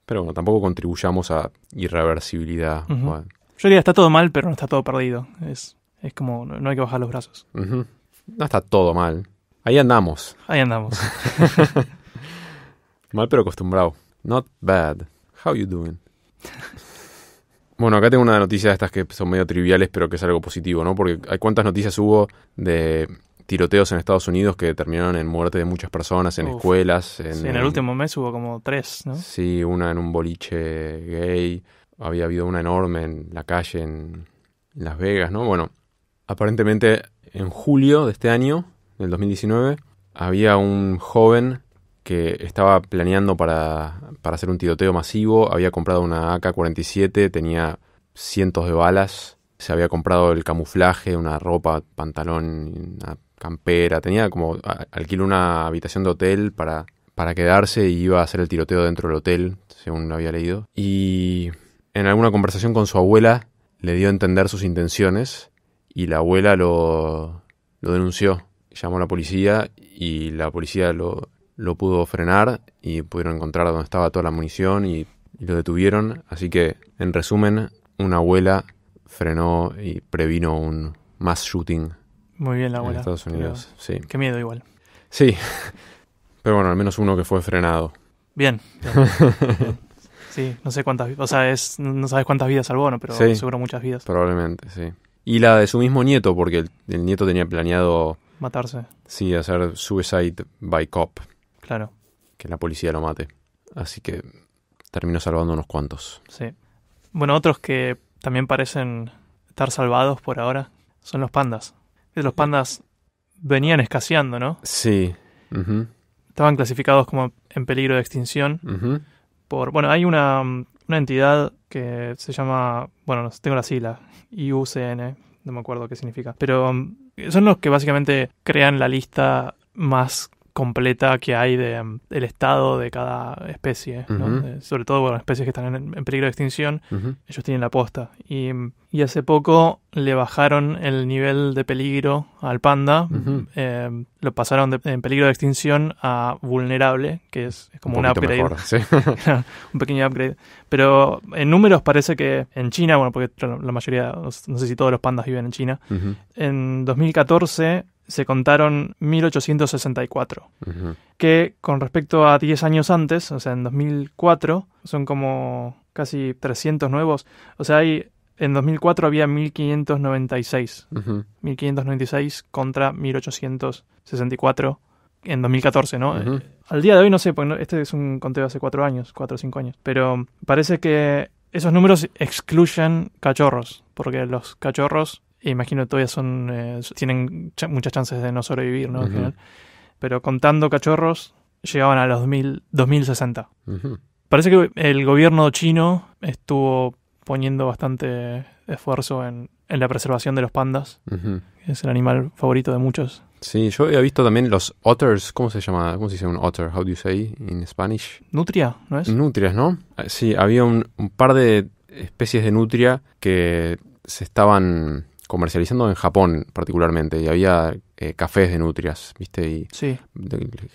Pero bueno, tampoco contribuyamos a irreversibilidad. Yo diría, está todo mal, pero no está todo perdido. Es, es como, no hay que bajar los brazos. No está todo mal. Ahí andamos. Ahí andamos. [LAUGHS] Mal pero acostumbrado. Not bad. How you doing? Bueno, acá tengo una noticia de estas que son medio triviales, pero que es algo positivo, ¿no? Porque hay cuántas noticias hubo de tiroteos en Estados Unidos que terminaron en muerte de muchas personas, en escuelas. En, en el último mes hubo como tres, ¿no? Sí, una en un boliche gay, había habido una enorme en la calle en Las Vegas, ¿no? Bueno, aparentemente en julio de este año en el 2019, había un joven que estaba planeando para, para hacer un tiroteo masivo, había comprado una AK-47, tenía cientos de balas, se había comprado el camuflaje, una ropa, pantalón, una campera, tenía como alquiló una habitación de hotel para, para quedarse y iba a hacer el tiroteo dentro del hotel, según lo había leído. Y en alguna conversación con su abuela le dio a entender sus intenciones y la abuela lo, lo denunció llamó a la policía y la policía lo, pudo frenar y pudieron encontrar dónde estaba toda la munición y, lo detuvieron. Así que, en resumen, una abuela frenó y previno un mass shooting. Muy bien la abuela. En Estados Unidos, sí. Qué miedo igual. Sí, [LAUGHS] pero bueno, al menos uno que fue frenado. Bien. [LAUGHS] Sí, no sé cuántas, o sea, no sabes cuántas vidas salvó, ¿no? pero sí, muchas vidas. Probablemente, sí. Y la de su mismo nieto, porque el nieto tenía planeado matarse. Sí, hacer suicide by cop. Claro. Que la policía lo mate. Así que terminó salvando unos cuantos. Sí. Bueno, otros que también parecen estar salvados por ahora son los pandas. Los pandas venían escaseando, ¿no? Sí. Estaban clasificados como en peligro de extinción. por, bueno, hay una, una, entidad que se llama, bueno, tengo la sigla, IUCN, no me acuerdo qué significa, pero um, son los que básicamente crean la lista más completa que hay de mm, el estado de cada especie, eh, sobre todo las especies que están en, peligro de extinción, ellos tienen la posta. Y, mm, y, hace poco le bajaron el nivel de peligro al panda, mm, em, lo pasaron de, en peligro de extinción a vulnerable, que es, como un, upgrade, [LAUGHS] un pequeño upgrade. Pero en números parece que en China, bueno, porque la mayoría, no sé si todos los pandas viven en China, en 2014 se contaron 1864, que con respecto a 10 años antes, o sea, en 2004, son como casi 300 nuevos, o sea, hay en 2004 había 1596. 1596 contra 1864 en 2014, ¿no? Al día de hoy no sé, porque este es un conteo de hace 4 años, 4 o 5 años. Pero parece que esos números excluyen cachorros, porque los cachorros imagino todavía son eh, tienen muchas chances de no sobrevivir, ¿no? Pero contando cachorros, llegaban a los 2000, 2060. Parece que el gobierno chino estuvo poniendo bastante esfuerzo en, la preservación de los pandas. que es el animal favorito de muchos. Sí, yo había visto también los otters. ¿Cómo se llama? ¿Cómo se dice un otter? How do you say in Spanish? Nutria, ¿no es? Nutrias, ¿no? Sí, había un par de especies de nutria que se estaban comercializando en Japón particularmente y había eh, cafés de nutrias, ¿viste? Y sí.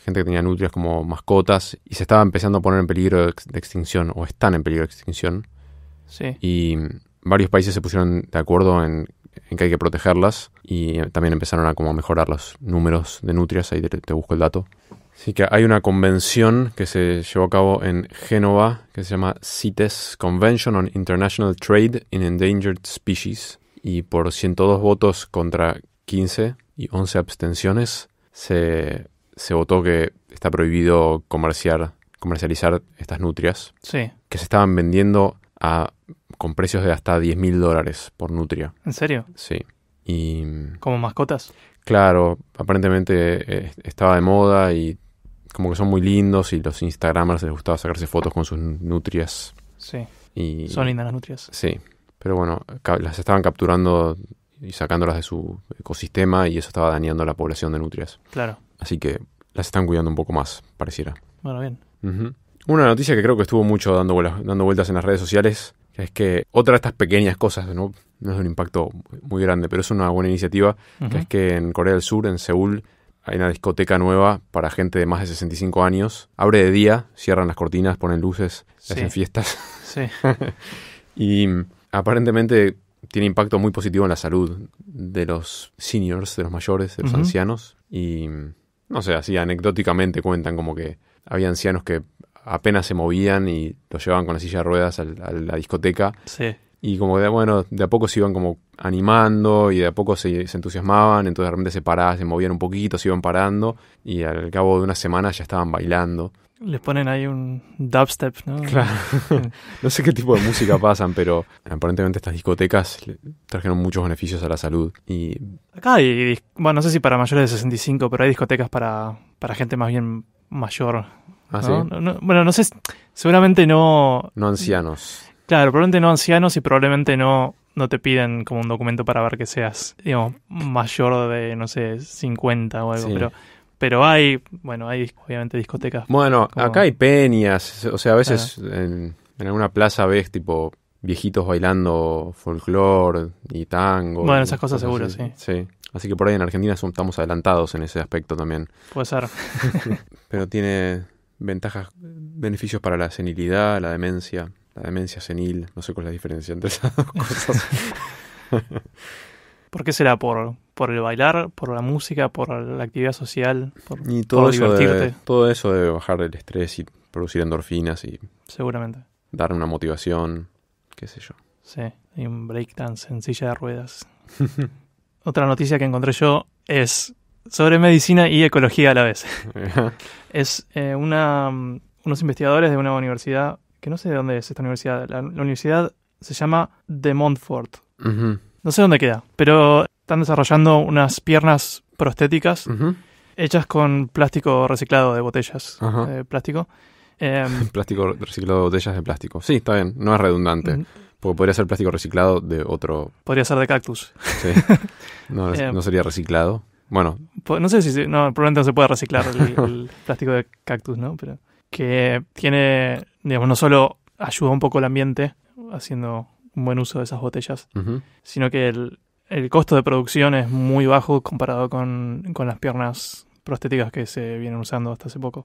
gente que tenía nutrias como mascotas y se estaba empezando a poner en peligro de, extinción o están en peligro de extinción. Sí. Y mm, varios países se pusieron de acuerdo en, que hay que protegerlas y eh, también empezaron a como mejorar los números de nutrias, ahí te, te busco el dato. Así que hay una convención que se llevó a cabo en Génova que se llama CITES, Convention on International Trade in Endangered Species, y por 102 votos contra 15 y 11 abstenciones se, votó que está prohibido comerciar, comercializar estas nutrias sí. que se estaban vendiendo a, con precios de hasta 10 mil dólares por nutria. ¿En serio? Sí. Y, ¿Como mascotas? Claro, aparentemente eh, estaba de moda y como que son muy lindos y los Instagramers les gustaba sacarse fotos con sus nutrias. Sí. son lindas las nutrias. Sí. Pero bueno, las estaban capturando y sacándolas de su ecosistema y eso estaba dañando a la población de nutrias. Claro. Así que las están cuidando un poco más, pareciera. Bueno, bien. Una noticia que creo que estuvo mucho dando, dando vueltas en las redes sociales, es que otra de estas pequeñas cosas, ¿no? no es un impacto muy grande, pero es una buena iniciativa, que es que en Corea del Sur, en Seúl, hay una discoteca nueva para gente de más de 65 años. Abre de día, cierran las cortinas, ponen luces, hacen fiestas. Sí. [LAUGHS] y aparentemente tiene impacto muy positivo en la salud de los seniors, de los mayores, de los ancianos. Y no sé, así anecdóticamente cuentan como que había ancianos que apenas se movían y los llevaban con la silla de ruedas a la, a la discoteca. Sí. Y como de, bueno, de a poco se iban como animando y de a poco se, entusiasmaban, entonces de repente se paraban, se movían un poquito, se iban parando y al cabo de una semana ya estaban bailando. Les ponen ahí un dubstep, ¿no? [LAUGHS] Claro. [LAUGHS] no sé qué tipo de música [LAUGHS] pasan, pero aparentemente estas discotecas trajeron muchos beneficios a la salud. Y... Acá hay, bueno, no sé si para mayores de 65, pero hay discotecas para, gente más bien mayor. ¿Ah, bueno, no sé, seguramente no... No ancianos. Claro, probablemente no ancianos y probablemente no, no te piden como un documento para ver que seas, digamos, mayor de, no sé, 50 o algo, pero pero hay, bueno, hay obviamente discotecas. Bueno, acá hay peñas, o sea, a veces en, alguna plaza ves tipo viejitos bailando folclor y tango. Bueno, esas cosas, seguro, sí. Sí. Así que por ahí en Argentina estamos adelantados en ese aspecto también. Puede ser. [LAUGHS] pero tiene ventajas, beneficios para la senilidad, la demencia la demencia senil, no sé cuál es la diferencia entre esas dos cosas. [LAUGHS] ¿Por qué será? ¿Por, ¿Por el bailar? ¿Por la música? ¿Por la actividad social? ¿Por, y todo eso divertirte? todo eso de bajar el estrés y producir endorfinas y... Seguramente. Dar una motivación, qué sé yo. Sí, hay un break tan silla de ruedas. [LAUGHS] Otra noticia que encontré yo es sobre medicina y ecología a la vez. [LAUGHS] es eh, una, unos investigadores de una universidad que no sé de dónde es esta universidad. La, universidad se llama de Montfort. No sé dónde queda, pero están desarrollando unas piernas prostéticas hechas con plástico reciclado de botellas. de eh, plástico. [LAUGHS] Em, plástico reciclado de botellas de plástico. Sí, está bien, no es redundante. Porque podría ser plástico reciclado de otro. Podría ser de cactus. Sí. [LAUGHS] No, em, sería reciclado. Bueno. No sé si. No, probablemente no se puede reciclar el, [LAUGHS] el plástico de cactus, ¿no? Pero. Que tiene digamos, no solo ayuda un poco el ambiente haciendo un buen uso de esas botellas, sino que el, costo de producción es muy bajo comparado con, las piernas prostéticas que se vienen usando hasta hace poco,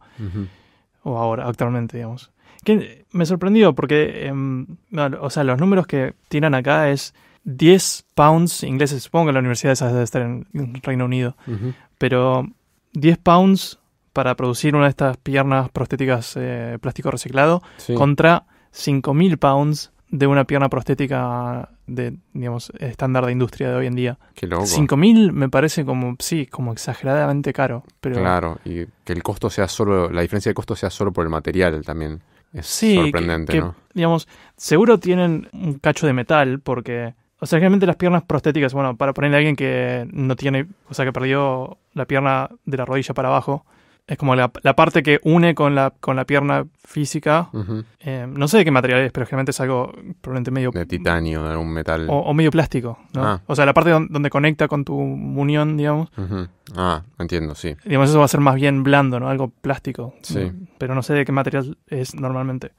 o ahora, actualmente, digamos. Que me sorprendió porque, em, o sea, los números que tiran acá es 10 pounds ingleses, supongo que la universidad esas debe estar en Reino Unido, pero 10 pounds para producir una de estas piernas prostéticas eh, plástico reciclado contra 5.000 pounds de una pierna prostética de, digamos, estándar de industria de hoy en día. Qué loco. 5.000 me parece como, sí, como exageradamente caro. Pero... Claro, y que el costo sea solo, la diferencia de costo sea solo por el material también. Es sorprendente, Digamos, seguro tienen un cacho de metal porque... O sea, realmente las piernas prostéticas, bueno, para ponerle a alguien que no tiene, o sea, que perdió la pierna de la rodilla para abajo, es como la, la, parte que une con la, con la pierna física. Eh, no sé de qué material es, pero generalmente es algo probablemente medio... De titanio, de algún metal. O, medio plástico, ¿no? Ah. O sea, la parte donde conecta con tu unión, digamos. Ah, entiendo, sí. Digamos, eso va a ser más bien blando, ¿no? Algo plástico. Sí. Mm, pero no sé de qué material es normalmente.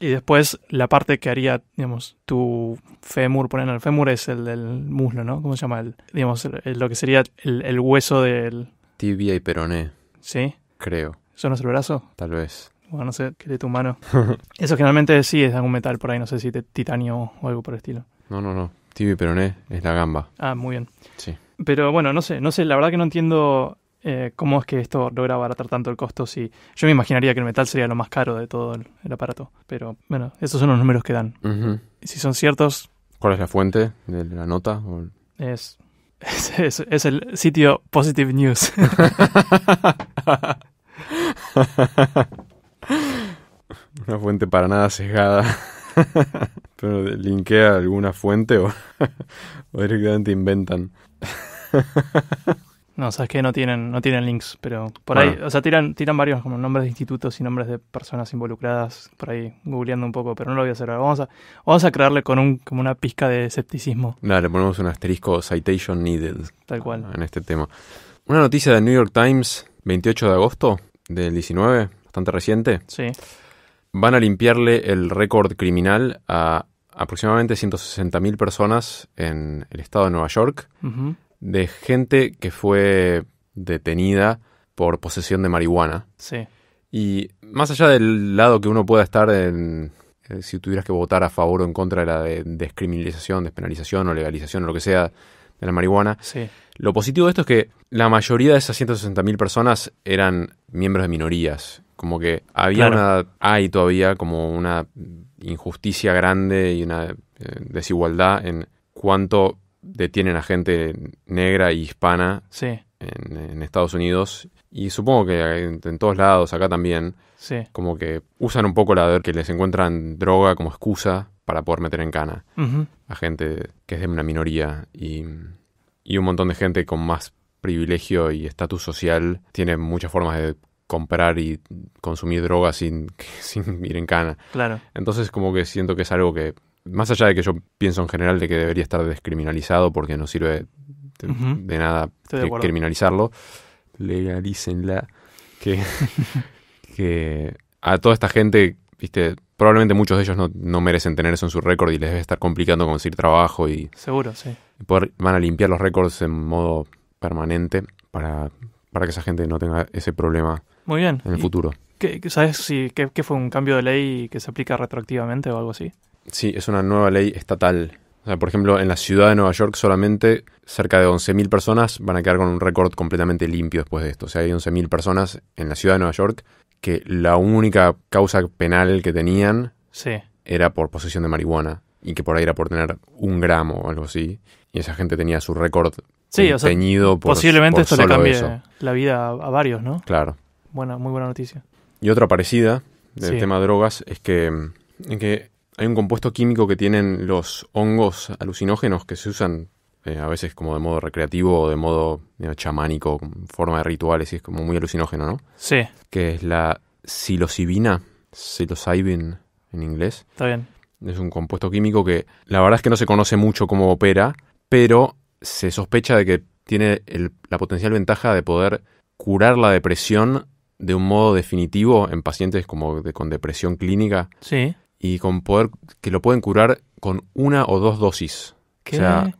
Y después la parte que haría, digamos, tu fémur, ponen el fémur es el del muslo, ¿no? ¿Cómo se llama? El, digamos, lo que sería el hueso del... Tibia y peroné. Sí. Creo. ¿Eso no es el brazo? Tal vez. Bueno, no sé, ¿Qué de tu mano. [LAUGHS] Eso generalmente sí es algún metal por ahí, no sé si de titanio o algo por el estilo. No, no, no. Tibio peroné es la gamba. Ah, muy bien. Sí. Pero bueno, no sé, no sé, la verdad que no entiendo eh, cómo es que esto logra abaratar tanto el costo si yo me imaginaría que el metal sería lo más caro de todo el, aparato. Pero bueno, esos son los números que dan. Si son ciertos... ¿Cuál es la fuente de la nota? Es es, es, el sitio Positive News. [LAUGHS] Una fuente para nada sesgada. [LAUGHS] Pero linkea alguna fuente o [LAUGHS] directamente inventan. No, sabes que no tienen, no tienen links, pero por ahí, o sea, tiran, tiran varios como nombres de institutos y nombres de personas involucradas, por ahí googleando un poco, pero no lo voy a hacer ahora. Vamos a, vamos a crearle con un, como una pizca de escepticismo. nada le ponemos un asterisco citation needed. Tal cual. En este tema. Una noticia del New York Times, 28 de agosto del 19, bastante reciente. Sí. Van a limpiarle el récord criminal a aproximadamente 160.000 personas en el estado de Nueva York de gente que fue detenida por posesión de marihuana. Sí. Y más allá del lado que uno pueda estar en, eh, si tuvieras que votar a favor o en contra de la descriminalización, despenalización o legalización o lo que sea de la marihuana, sí. lo positivo de esto es que la mayoría de esas 160.000 personas eran miembros de minorías. Como que había una, hay todavía como una injusticia grande y una eh, desigualdad en cuánto detienen a gente negra y hispana en, Estados Unidos y supongo que en, todos lados, acá también, sí. como que usan un poco la de que les encuentran droga como excusa para poder meter en cana a gente que es de una minoría y, un montón de gente con más privilegio y estatus social tiene muchas formas de comprar y consumir droga sin, [LAUGHS] sin ir en cana. Claro. Entonces como que siento que es algo que más allá de que yo pienso en general de que debería estar descriminalizado porque no sirve de, nada criminalizarlo, legalícenla. Que, [LAUGHS] que a toda esta gente, viste, probablemente muchos de ellos no, merecen tener eso en su récord y les debe estar complicando conseguir trabajo y. Seguro, sí. van a limpiar los récords en modo permanente para, para que esa gente no tenga ese problema Muy bien. en el futuro. ¿Qué, ¿Sabes si qué fue un cambio de ley que se aplica retroactivamente o algo así? Sí, es una nueva ley estatal. por ejemplo, en la ciudad de Nueva York solamente cerca de 11.000 personas van a quedar con un récord completamente limpio después de esto. O sea, hay 11.000 personas en la ciudad de Nueva York que la única causa penal que tenían era por posesión de marihuana y que por ahí era por tener un gramo o algo así. Y esa gente tenía su récord sí, o sea, por, Posiblemente esto le cambie la vida a, varios, ¿no? Claro. muy buena noticia. Y otra parecida del tema de drogas es que, que hay un compuesto químico que tienen los hongos alucinógenos que se usan eh, a veces como de modo recreativo o de modo eh, chamánico, forma de rituales, y es como muy alucinógeno, ¿no? Sí. Que es la psilocibina, psilocybin en inglés. Está bien. Es un compuesto químico que la verdad es que no se conoce mucho cómo opera, pero se sospecha de que tiene la potencial ventaja de poder curar la depresión de un modo definitivo en pacientes como con depresión clínica. Sí y con poder que lo pueden curar con una o dos dosis. O sea,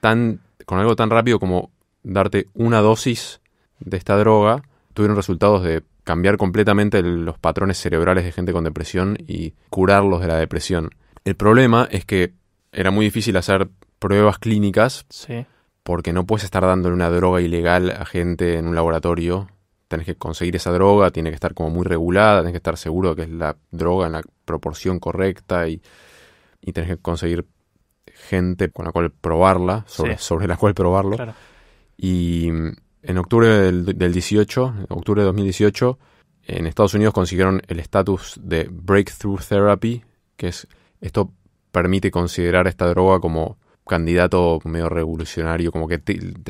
tan, con algo tan rápido como darte una dosis de esta droga, tuvieron resultados de cambiar completamente los patrones cerebrales de gente con depresión y curarlos de la depresión. El problema es que era muy difícil hacer pruebas clínicas porque no puedes estar dándole una droga ilegal a gente en un laboratorio. Tienes que conseguir esa droga, tiene que estar como muy regulada, tienes que estar seguro de que es la droga en la proporción correcta y, y tenés que conseguir gente con la cual probarla, sobre, sobre la cual probarlo. Y mm, en octubre del, del 18, en octubre de 2018, en Estados Unidos consiguieron el estatus de Breakthrough Therapy, que es esto permite considerar esta droga como candidato medio revolucionario, como que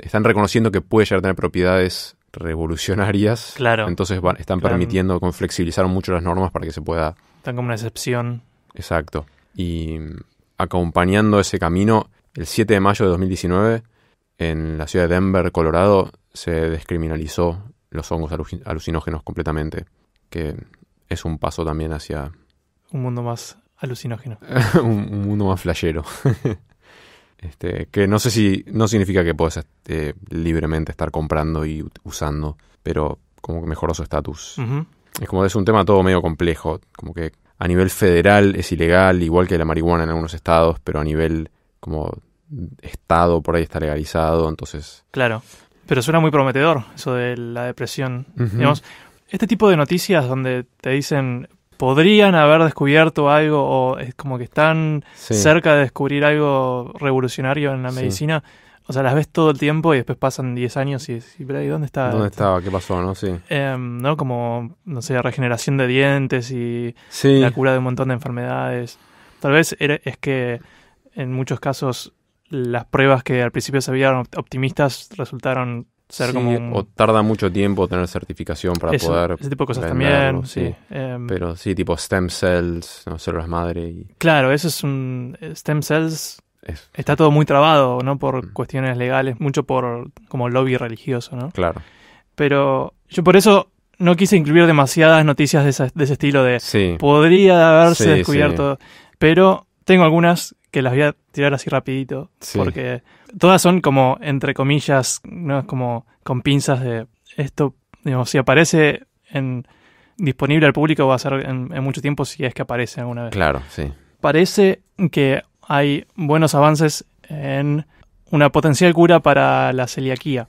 están reconociendo que puede llegar a tener propiedades revolucionarias. Claro. Entonces están permitiendo, flexibilizaron mucho las normas para que se pueda están como una excepción. Exacto. Y mm, acompañando ese camino, el 7 de mayo de 2019, en la ciudad de Denver, Colorado, se descriminalizó los hongos alucinógenos completamente, que es un paso también hacia... Un mundo más alucinógeno. [LAUGHS] un, mundo más flayero [LAUGHS] este, que no sé si... No significa que puedas este, libremente estar comprando y usando, pero como que mejoró su estatus es como es un tema todo medio complejo, como que a nivel federal es ilegal, igual que la marihuana en algunos estados, pero a nivel como estado por ahí está legalizado, entonces... Claro, pero suena muy prometedor eso de la depresión. este tipo de noticias donde te dicen podrían haber descubierto algo o es como que están cerca de descubrir algo revolucionario en la medicina. O sea, las ves todo el tiempo y después pasan 10 años y dónde estaba? ¿Dónde estaba? ¿Qué pasó? Em, ¿No? Como, no sé, regeneración de dientes y la cura de un montón de enfermedades. Tal vez es que en muchos casos las pruebas que al principio se vieron optimistas resultaron ser como... O tarda mucho tiempo tener certificación para poder... Ese tipo de cosas también, sí. Em. Pero sí, tipo stem cells, ¿no? células madre. Y... Claro, eso es un... Eh, stem cells Está todo muy trabado, ¿no? Por mm. cuestiones legales, mucho por como lobby religioso, ¿no? Claro. Pero yo por eso no quise incluir demasiadas noticias de, ese estilo de... Podría haberse descubierto... Pero tengo algunas que las voy a tirar así rapidito, porque todas son como, entre comillas, ¿no? como con pinzas de esto, digamos, si aparece en, disponible al público va a ser en, en mucho tiempo si es que aparece alguna vez. Claro, sí. Parece que hay buenos avances en una potencial cura para la celiaquía.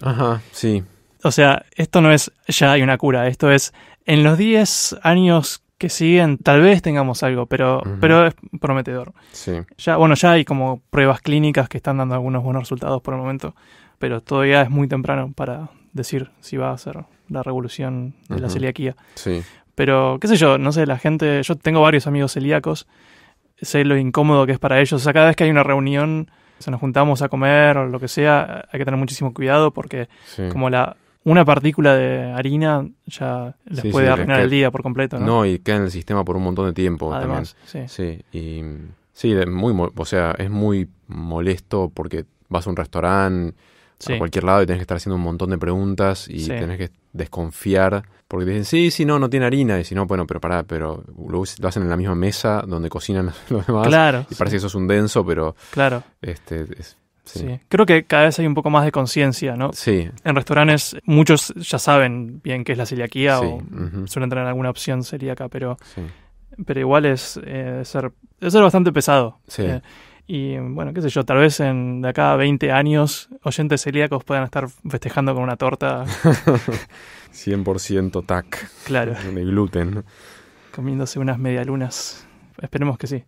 Ajá, sí. O sea, esto no es ya hay una cura, esto es en los 10 años que siguen tal vez tengamos algo, pero, pero es prometedor. Sí. Ya, bueno, ya hay como pruebas clínicas que están dando algunos buenos resultados por el momento, pero todavía es muy temprano para decir si va a ser la revolución de la celiaquía. Sí. Pero, qué sé yo, no sé, la gente, yo tengo varios amigos celíacos sé lo incómodo que es para ellos. O sea, cada vez que hay una reunión, se nos juntamos a comer o lo que sea, hay que tener muchísimo cuidado porque como la una partícula de harina ya les puede arruinar el día por completo, ¿no? No, y queda en el sistema por un montón de tiempo Además, también. Sí. y sí, muy, o sea, es muy molesto porque vas a un restaurante a cualquier lado y tienes que estar haciendo un montón de preguntas y tienes que desconfiar, porque dicen, sí, sí, no, no tiene harina, y si no, bueno, pero pará, pero lo, lo, hacen en la misma mesa donde cocinan [LAUGHS] los demás. Claro. Y parece que eso es un denso, pero... Claro. Este, Sí. Creo que cada vez hay un poco más de conciencia, ¿no? Sí. En restaurantes muchos ya saben bien qué es la celiaquía o suelen tener alguna opción celíaca, pero, pero igual es eh, ser, ser bastante pesado. Sí. Eh, y bueno, qué sé yo, tal vez en de acá a 20 años oyentes celíacos puedan estar festejando con una torta. 100% [LAUGHS] tac. Claro. De gluten. Comiéndose unas medialunas. Esperemos que sí.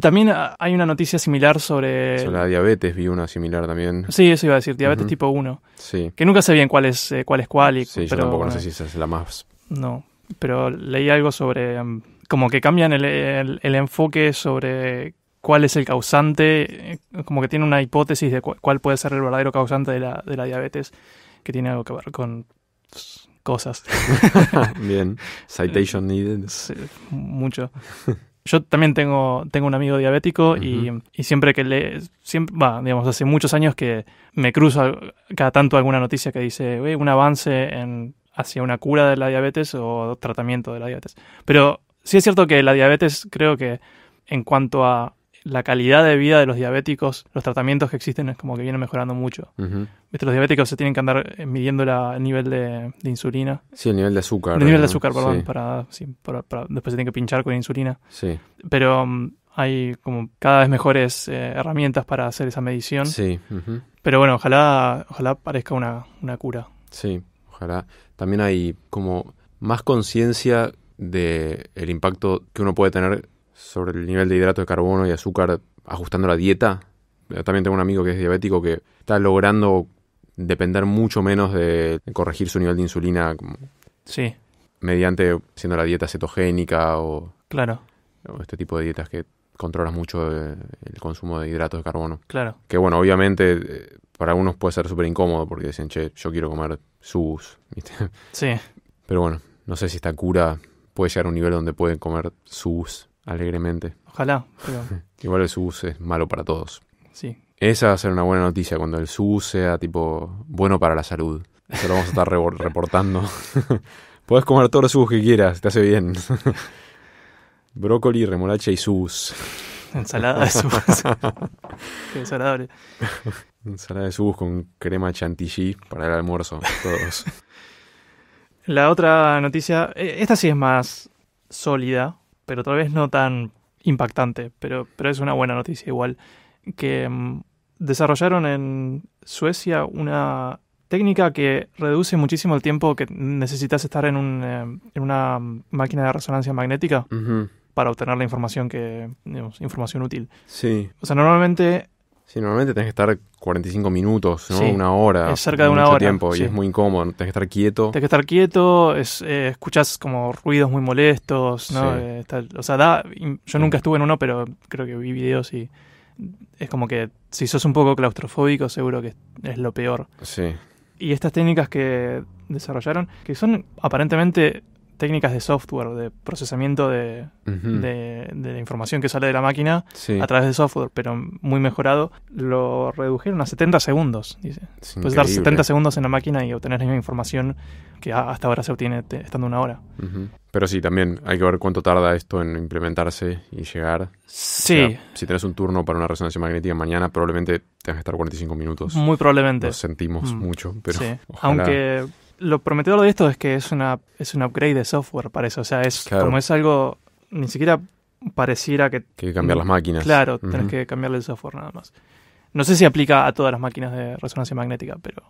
También ah, hay una noticia similar sobre... Sobre la diabetes, vi una similar también. Sí, eso iba a decir, diabetes tipo 1. Sí. Que nunca sé bien cuál es eh, cuál, es cuál Sí, pero, yo tampoco no sé si esa es la más... No, pero leí algo sobre... Mm, como que cambian el enfoque sobre cuál es el causante, eh, como que tiene una hipótesis de cuál puede ser el verdadero causante de la, de la diabetes, que tiene algo que ver con cosas. [LAUGHS] Bien, [LAUGHS] citation eh, needed. mucho. Yo también tengo, tengo un amigo diabético y, siempre que le, siempre, va, digamos, hace muchos años que me cruzo cada tanto alguna noticia que dice un avance hacia una cura de la diabetes o tratamiento de la diabetes. Pero sí es cierto que la diabetes creo que en cuanto a la calidad de vida de los diabéticos, los tratamientos que existen es como que vienen mejorando mucho. Los diabéticos se tienen que andar eh, midiendo la, el nivel de, insulina. Sí, el nivel de azúcar. El nivel de azúcar, perdón, Para, sí, para, después se tienen que pinchar con insulina. Sí. Pero mm, hay como cada vez mejores eh, herramientas para hacer esa medición. Sí. Pero bueno, ojalá, ojalá parezca una, una cura. Sí, ojalá. También hay como más conciencia del impacto que uno puede tener sobre el nivel de hidrato de carbono y azúcar ajustando la dieta. Eh, también tengo un amigo que es diabético que está logrando depender mucho menos de corregir su nivel de insulina. Sí. Mediante siendo la dieta cetogénica o. Claro. O este tipo de dietas que controlas mucho eh, el consumo de hidratos de carbono. Claro. Que bueno, obviamente eh, para algunos puede ser súper incómodo porque dicen, che, yo quiero comer sus. [LAUGHS] Sí. Pero bueno, no sé si esta cura puede llegar a un nivel donde pueden comer sus alegremente. Ojalá. [LAUGHS] Igual el subus es malo para todos. Sí. Esa va a ser una buena noticia cuando el subus sea tipo bueno para la salud. Eso lo vamos a estar [LAUGHS] reportando. Puedes [LAUGHS] comer todos los subus que quieras, te hace bien. Brócoli, remolacha y subus. Ensalada de subus. Qué desagradable. Ensalada de subus con crema chantilly para el almuerzo, todos. La otra noticia, e, esta sí es más sólida, pero tal vez no tan impactante, pero, pero es una buena noticia igual, que mm, desarrollaron en Suecia una técnica que reduce muchísimo el tiempo que necesitas estar en, un, eh, una máquina de resonancia magnética. para obtener la información que, información útil. Sí. O sea, normalmente Sí, normalmente tenés que estar 45 minutos, ¿no? una hora. Es cerca de una mucho hora. tiempo y es muy incómodo, tenés que estar quieto. tienes que estar quieto, es, eh, como ruidos muy molestos, ¿no? Eh, o sea, yo nunca estuve en uno, pero creo que vi videos y es como que si sos un poco claustrofóbico seguro que es lo peor. Sí. Y estas técnicas que desarrollaron, que son aparentemente técnicas de software, de procesamiento de, de, información que sale de la máquina a través de software, pero muy mejorado, lo redujeron a 70 segundos. Puedes dar 70 segundos en la máquina y obtener la misma información que hasta ahora se obtiene estando una hora. Pero sí, también hay que ver cuánto tarda esto en implementarse y llegar. Sí. si tenés un turno para una resonancia magnética mañana, probablemente tengas que estar 45 minutos. Muy probablemente. Lo sentimos mm. mucho, pero. Ojalá... Aunque lo prometedor de esto es que es, una, es un upgrade de software, para eso. O sea, es como es algo, ni siquiera pareciera que... Que cambiar las máquinas. Claro, tienes que cambiarle el software nada más. No sé si aplica a todas las máquinas de resonancia magnética, pero...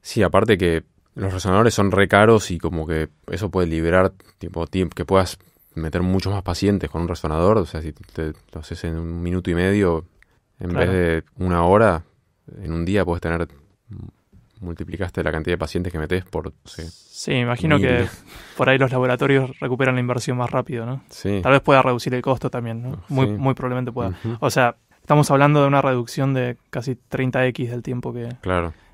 Sí, aparte que los resonadores son recaros y como que eso puede liberar tipo tiempo, que puedas meter muchos más pacientes con un resonador. O sea, si te lo haces en un minuto y medio, en vez de una hora, en un día puedes tener multiplicaste la cantidad de pacientes que metes por... Sí, sí imagino que por ahí los laboratorios recuperan la inversión más rápido, ¿no? Tal vez pueda reducir el costo también, ¿no? Muy, muy probablemente pueda. O sea, estamos hablando de una reducción de casi 30x del tiempo que,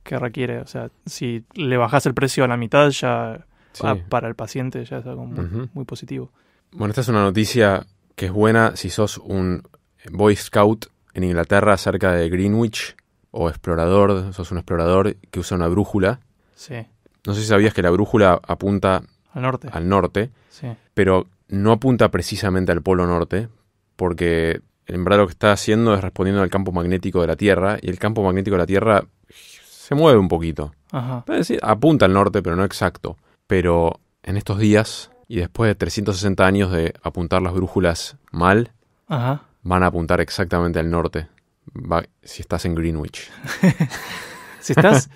que requiere. O sea, si le bajas el precio a la mitad, ya ah, para el paciente ya es algo muy, muy positivo. Bueno, esta es una noticia que es buena si sos un Boy Scout en Inglaterra cerca de Greenwich o explorador, sos un explorador que usa una brújula. Sí. No sé si sabías que la brújula apunta al norte. Al norte. Sí. Pero no apunta precisamente al polo norte, porque el verdad lo que está haciendo es respondiendo al campo magnético de la Tierra, y el campo magnético de la Tierra se mueve un poquito. Ajá. Es decir, apunta al norte, pero no exacto. Pero en estos días, y después de 360 años de apuntar las brújulas mal, van a apuntar exactamente al norte si estás en Greenwich. [LAUGHS] si estás.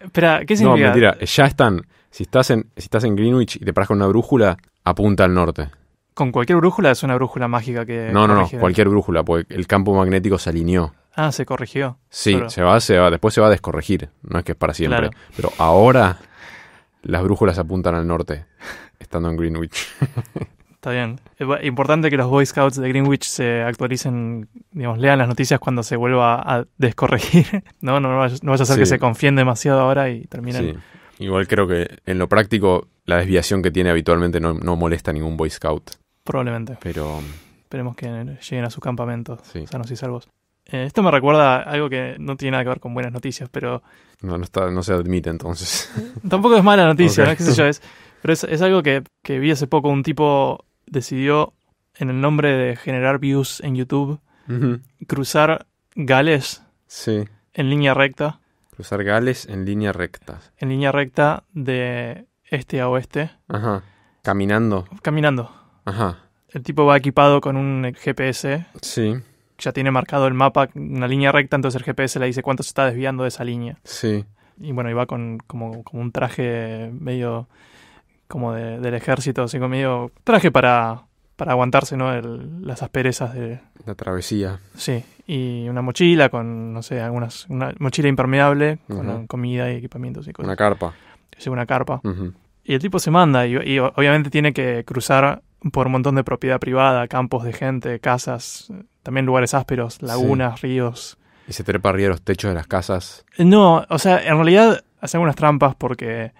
Espera, ¿qué significa? No, mentira, ya están. Si estás en, si estás en Greenwich y te paras con una brújula, apunta al norte. ¿Con cualquier brújula es una brújula mágica que.? No, no, no, cualquier brújula, porque el campo magnético se alineó. Ah, se corrigió. Sí, se va, se va, después se va a descorregir, no es que es para siempre. Pero ahora las brújulas apuntan al norte, estando en Greenwich. [LAUGHS] está bien. Es importante que los Boy Scouts de Greenwich se actualicen, digamos, lean las noticias cuando se vuelva a descorregir. [LAUGHS] no, no, vaya, a ser que se confíen demasiado ahora y terminen. Igual creo que en lo práctico la desviación que tiene habitualmente no, molesta a ningún Boy Scout. Probablemente. Pero. Esperemos que lleguen a sus campamentos sanos y salvos. Eh, esto me recuerda algo que no tiene nada que ver con buenas noticias, pero. No, no, se admite entonces. [LAUGHS] Tampoco es mala noticia, ¿no? ¿Qué sé yo? Es, pero es, algo que, que, vi hace poco. Un tipo decidió, en el nombre de generar views en YouTube, cruzar Gales en línea recta. Cruzar Gales en línea recta. En línea recta de este a oeste. Ajá. Caminando. Caminando. Ajá. El tipo va equipado con un GPS. Sí. Ya tiene marcado el mapa, una línea recta, entonces el GPS le dice cuánto se está desviando de esa línea. Sí. Y bueno, y va con como, como un traje medio como de, del ejército, así conmigo. Traje para, aguantarse, ¿no? las asperezas de... La travesía. Sí, y una mochila con, no sé, algunas... Una mochila impermeable con comida y equipamientos y cosas. Una carpa. Sí, una carpa. Y el tipo se manda y, obviamente tiene que cruzar por un montón de propiedad privada, campos de gente, casas, también lugares ásperos, lagunas, ríos. ¿Y se trepa arriba los techos de las casas? No, o sea, en realidad hace algunas trampas porque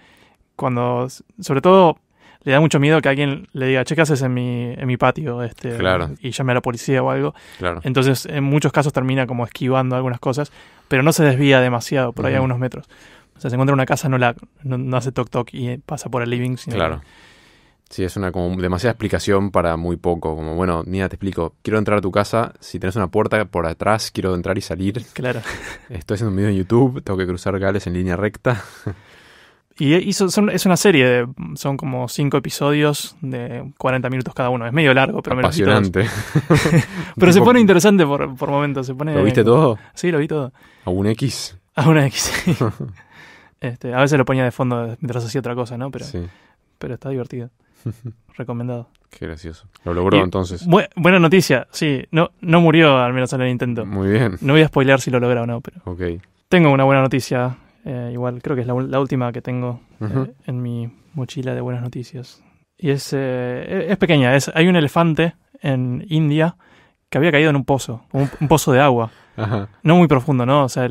cuando, sobre todo, le da mucho miedo que alguien le diga, che, ¿qué haces en mi, en mi patio? Este, Y llame a la policía o algo. Claro. Entonces, en muchos casos termina como esquivando algunas cosas, pero no se desvía demasiado, por ahí ahí algunos metros. O sea, se encuentra en una casa, no, la, no, hace toc-toc y pasa por el living. Sino claro. Sí, es una como demasiada explicación para muy poco. Como, bueno, niña te explico. Quiero entrar a tu casa. Si tienes una puerta por atrás, quiero entrar y salir. Claro. Estoy haciendo un video en YouTube. Tengo que cruzar Gales en línea recta. Y hizo, son, es una serie, de, son como cinco episodios de 40 minutos cada uno. Es medio largo, pero Apasionante. me [LAUGHS] lo pero se pone interesante por, por momentos. Se pone, ¿Lo viste todo? Sí, lo vi todo. ¿A un X? A un X, sí. [LAUGHS] este, a veces lo ponía de fondo mientras hacía otra cosa, ¿no? Pero, pero está divertido. [LAUGHS] Recomendado. Qué gracioso. Lo logró entonces. buena noticia, sí. No, no murió al menos en el intento. Muy bien. No voy a spoilear si lo logra o no, pero. Ok. Tengo una buena noticia eh, igual creo que es la, última que tengo eh, en mi mochila de buenas noticias. Y es, eh, e-, es pequeña. Es, hay un elefante en India que había caído en un pozo, un, pozo de agua. No muy profundo, ¿no? O sea,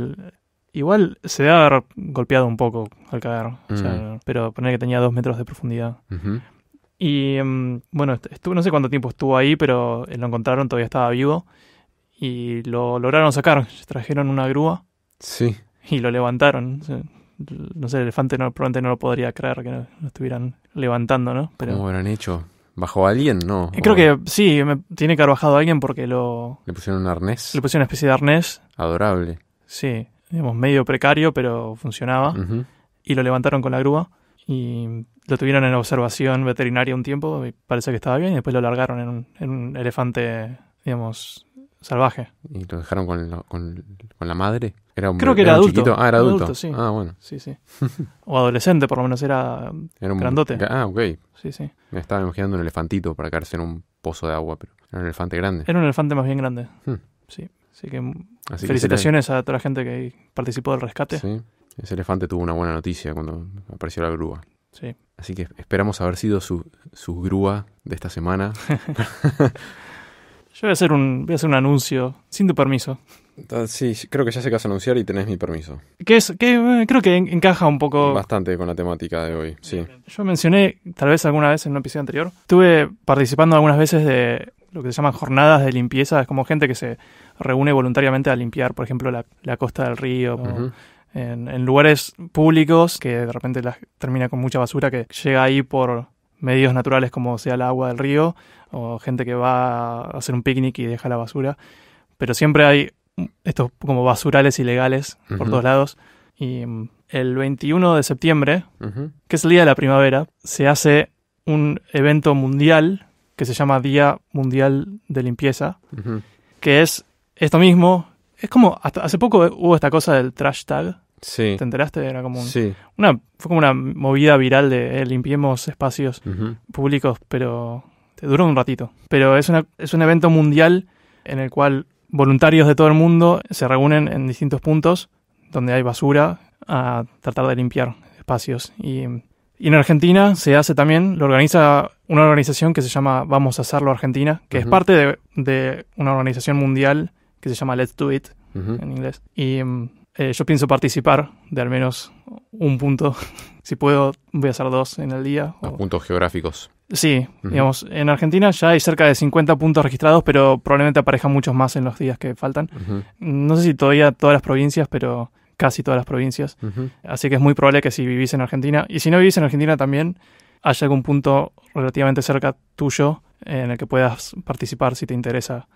igual se debe haber golpeado un poco al caer. Mm. pero poner que tenía dos metros de profundidad. Y mm, bueno, estuvo, no sé cuánto tiempo estuvo ahí, pero lo encontraron, todavía estaba vivo. Y lo lograron sacar. Trajeron una grúa. Sí y lo levantaron. No sé, el elefante no, probablemente no lo podría creer que lo, estuvieran levantando, ¿no? Pero, ¿Cómo hubieran hecho? ¿Bajó alguien? No. Eh, creo que sí, tiene que haber bajado a alguien porque lo. Le pusieron un arnés. Le pusieron una especie de arnés. Adorable. Sí, digamos, medio precario, pero funcionaba. Y lo levantaron con la grúa y lo tuvieron en observación veterinaria un tiempo y parece que estaba bien y después lo largaron en un, en un elefante, digamos, Salvaje. ¿Y lo dejaron con, la madre? Era Creo que era, adulto. Ah, era adulto. sí. Ah, bueno. Sí, sí. o adolescente, por lo menos era, un, grandote. Ah, ok. Sí, sí. Me estaba imaginando un elefantito para caerse en un pozo de agua, pero era un elefante grande. Era un elefante más bien grande. Hmm. Sí. Así que felicitaciones a toda la gente que participó del rescate. Sí. Ese elefante tuvo una buena noticia cuando apareció la grúa. Sí. Así que esperamos haber sido su, su grúa de esta semana. [LAUGHS] Yo voy a hacer un, voy a hacer un anuncio sin tu permiso. Sí, creo que ya sé que anunciar y tenés mi permiso. Que es, que eh, creo que encaja un poco. Bastante con la temática de hoy, sí. Yo mencioné, tal vez alguna vez en una episodio anterior, estuve participando algunas veces de lo que se llaman jornadas de limpieza. Es como gente que se reúne voluntariamente a limpiar, por ejemplo, la, costa del río. en, lugares públicos que de repente termina con mucha basura que llega ahí por medios naturales como sea el agua del río o gente que va a hacer un picnic y deja la basura. Pero siempre hay estos como basurales ilegales por todos lados. Y mm, el 21 de septiembre, que es el día de la primavera, se hace un evento mundial que se llama Día Mundial de Limpieza, que es esto mismo. Es como, hace poco hubo esta cosa del trash tag. Sí. ¿Te enteraste? Era como una, fue como una movida viral de eh, limpiemos espacios públicos, pero duró un ratito. Pero es, es un evento mundial en el cual voluntarios de todo el mundo se reúnen en distintos puntos donde hay basura a tratar de limpiar espacios. Y, en Argentina se hace también, lo organiza una organización que se llama Vamos a Hacerlo Argentina, que es parte de, una organización mundial que se llama Let's Do It en inglés. Y mm, eh, yo pienso participar de al menos un punto. [LAUGHS] si puedo, voy a hacer dos en el día. puntos geográficos. Sí, digamos, en Argentina ya hay cerca de 50 puntos registrados, pero probablemente aparezcan muchos más en los días que faltan. No sé si todavía todas las provincias, pero casi todas las provincias. Así que es muy probable que si vivís en Argentina, y si no vivís en Argentina también, haya algún punto relativamente cerca tuyo en el que puedas participar si te interesa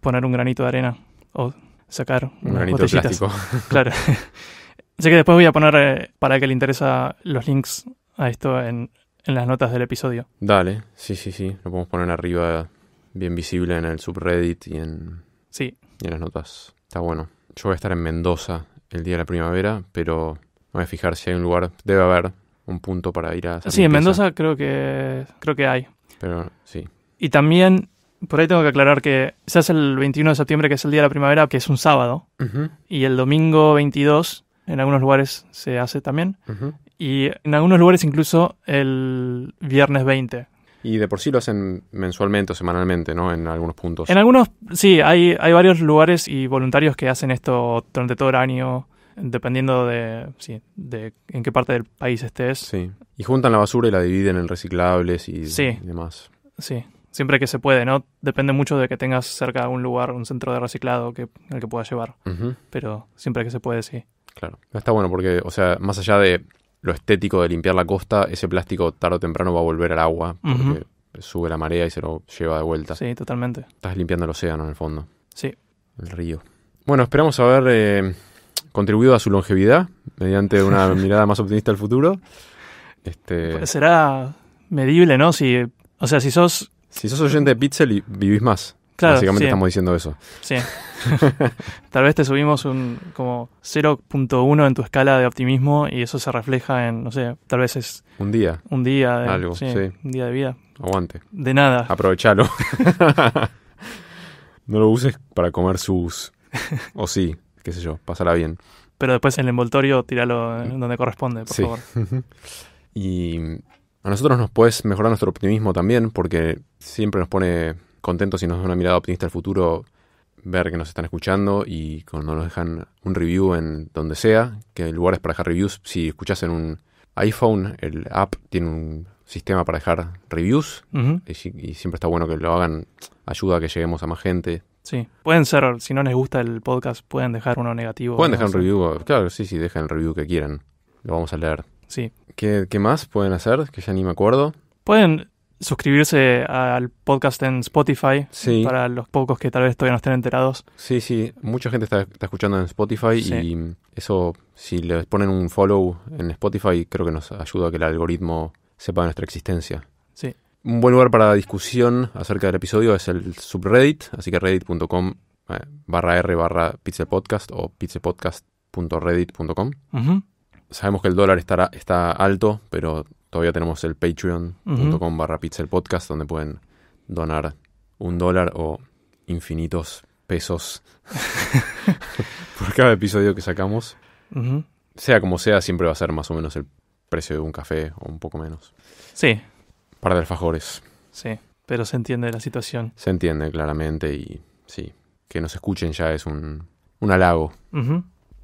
poner un granito de arena o sacar un granito De plástico. [LAUGHS] claro. Así que después voy a poner, eh, para el que le interesa, los links a esto en en las notas del episodio. Dale, sí, sí, sí. Lo podemos poner arriba, bien visible en el subreddit y en, sí. en las notas. Está bueno. Yo voy a estar en Mendoza el día de la primavera, pero voy a fijar si hay un lugar. Debe haber un punto para ir a. Sí, en Mendoza creo que, creo que hay. Pero sí. Y también por ahí tengo que aclarar que se hace el 21 de septiembre, que es el día de la primavera, que es un sábado, y el domingo 22, en algunos lugares se hace también, y en algunos lugares incluso el viernes 20. Y de por sí lo hacen mensualmente o semanalmente, ¿no? En algunos puntos. En algunos, sí, hay, hay varios lugares y voluntarios que hacen esto durante todo el año, dependiendo de, sí, de en qué parte del país estés. Sí. Y juntan la basura y la dividen en reciclables y, demás. Sí, siempre que se puede, ¿no? Depende mucho de que tengas cerca un lugar, un centro de reciclado que, al que puedas llevar. Pero siempre que se puede, sí. Claro. Está bueno porque, o sea, más allá de lo estético de limpiar la costa, ese plástico tarde o temprano va a volver al agua porque sube la marea y se lo lleva de vuelta. Sí, totalmente. Estás limpiando el océano en el fondo. Sí. El río. Bueno, esperamos haber eh, contribuido a su longevidad mediante una [LAUGHS] mirada más optimista al futuro. Este... Pues será medible, ¿no? Si, o sea, si sos... Si sos oyente de Pixel y vivís más. Básicamente estamos diciendo eso. Sí. [LAUGHS] Tal vez te subimos un como 0.1 en tu escala de optimismo y eso se refleja en, no sé, tal vez es... Un día. Un día de, Algo, Un día de vida. Aguante. De nada. Aprovechalo. [LAUGHS] no lo uses para comer sus... O sí, qué sé yo, pasará bien. Pero después en el envoltorio tíralo donde corresponde, por favor. [LAUGHS] y a nosotros nos puedes mejorar nuestro optimismo también porque siempre nos pone contentos y nos dan una mirada optimista al futuro, ver que nos están escuchando y cuando nos dejan un review en donde sea, que hay lugares para dejar reviews. Si escuchas en un iPhone, el app tiene un sistema para dejar reviews y, siempre está bueno que lo hagan, ayuda a que lleguemos a más gente. Sí, pueden ser, si no les gusta el podcast, pueden dejar uno negativo. Pueden dejar un review, claro, sí, sí, dejan el review que quieran, lo vamos a leer. Sí. ¿Qué, qué más pueden hacer? Que ya ni me acuerdo. Pueden suscribirse al podcast en Spotify. Para los pocos que tal vez todavía no estén enterados. Sí, sí. Mucha gente está, escuchando en Spotify y eso, si les ponen un follow en Spotify, creo que nos ayuda a que el algoritmo sepa nuestra existencia. Sí. Un buen lugar para discusión acerca del episodio es el subreddit, así que reddit.com eh, barra r barra podcast o pizzapodcast.reddit.com. Sabemos que el dólar estará, está alto, pero Todavía tenemos el patreon.com barra podcast donde pueden donar un dólar o infinitos pesos [LAUGHS] por cada episodio que sacamos. Sea como sea, siempre va a ser más o menos el precio de un café o un poco menos. Sí. Para de alfajores. Sí, pero se entiende la situación. Se entiende claramente y sí, que nos escuchen ya es un, halago.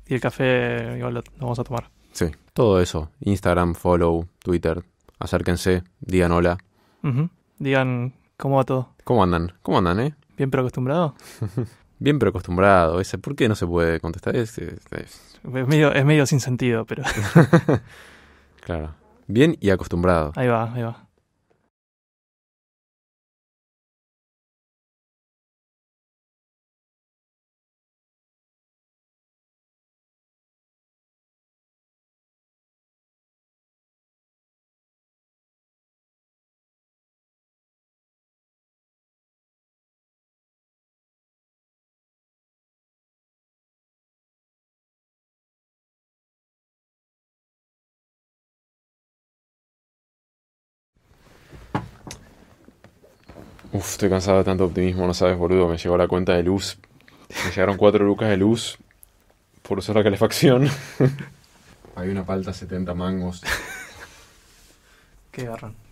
Y el café igual lo vamos a tomar. Sí. Todo eso. Instagram, follow, Twitter. Acérquense, digan hola. Digan cómo va todo. ¿Cómo andan? ¿Cómo andan, eh? Bien pero acostumbrado. [LAUGHS] Bien pero acostumbrado. Ese, ¿Por qué no se puede contestar? es medio, es medio sin sentido, pero. [LAUGHS] claro. Bien y acostumbrado. Ahí va, ahí va. estoy cansado de tanto optimismo, no sabes, boludo. Me llegó la cuenta de luz. Me llegaron cuatro lucas de luz por usar la calefacción. Hay una falta 70 mangos. Qué agarran?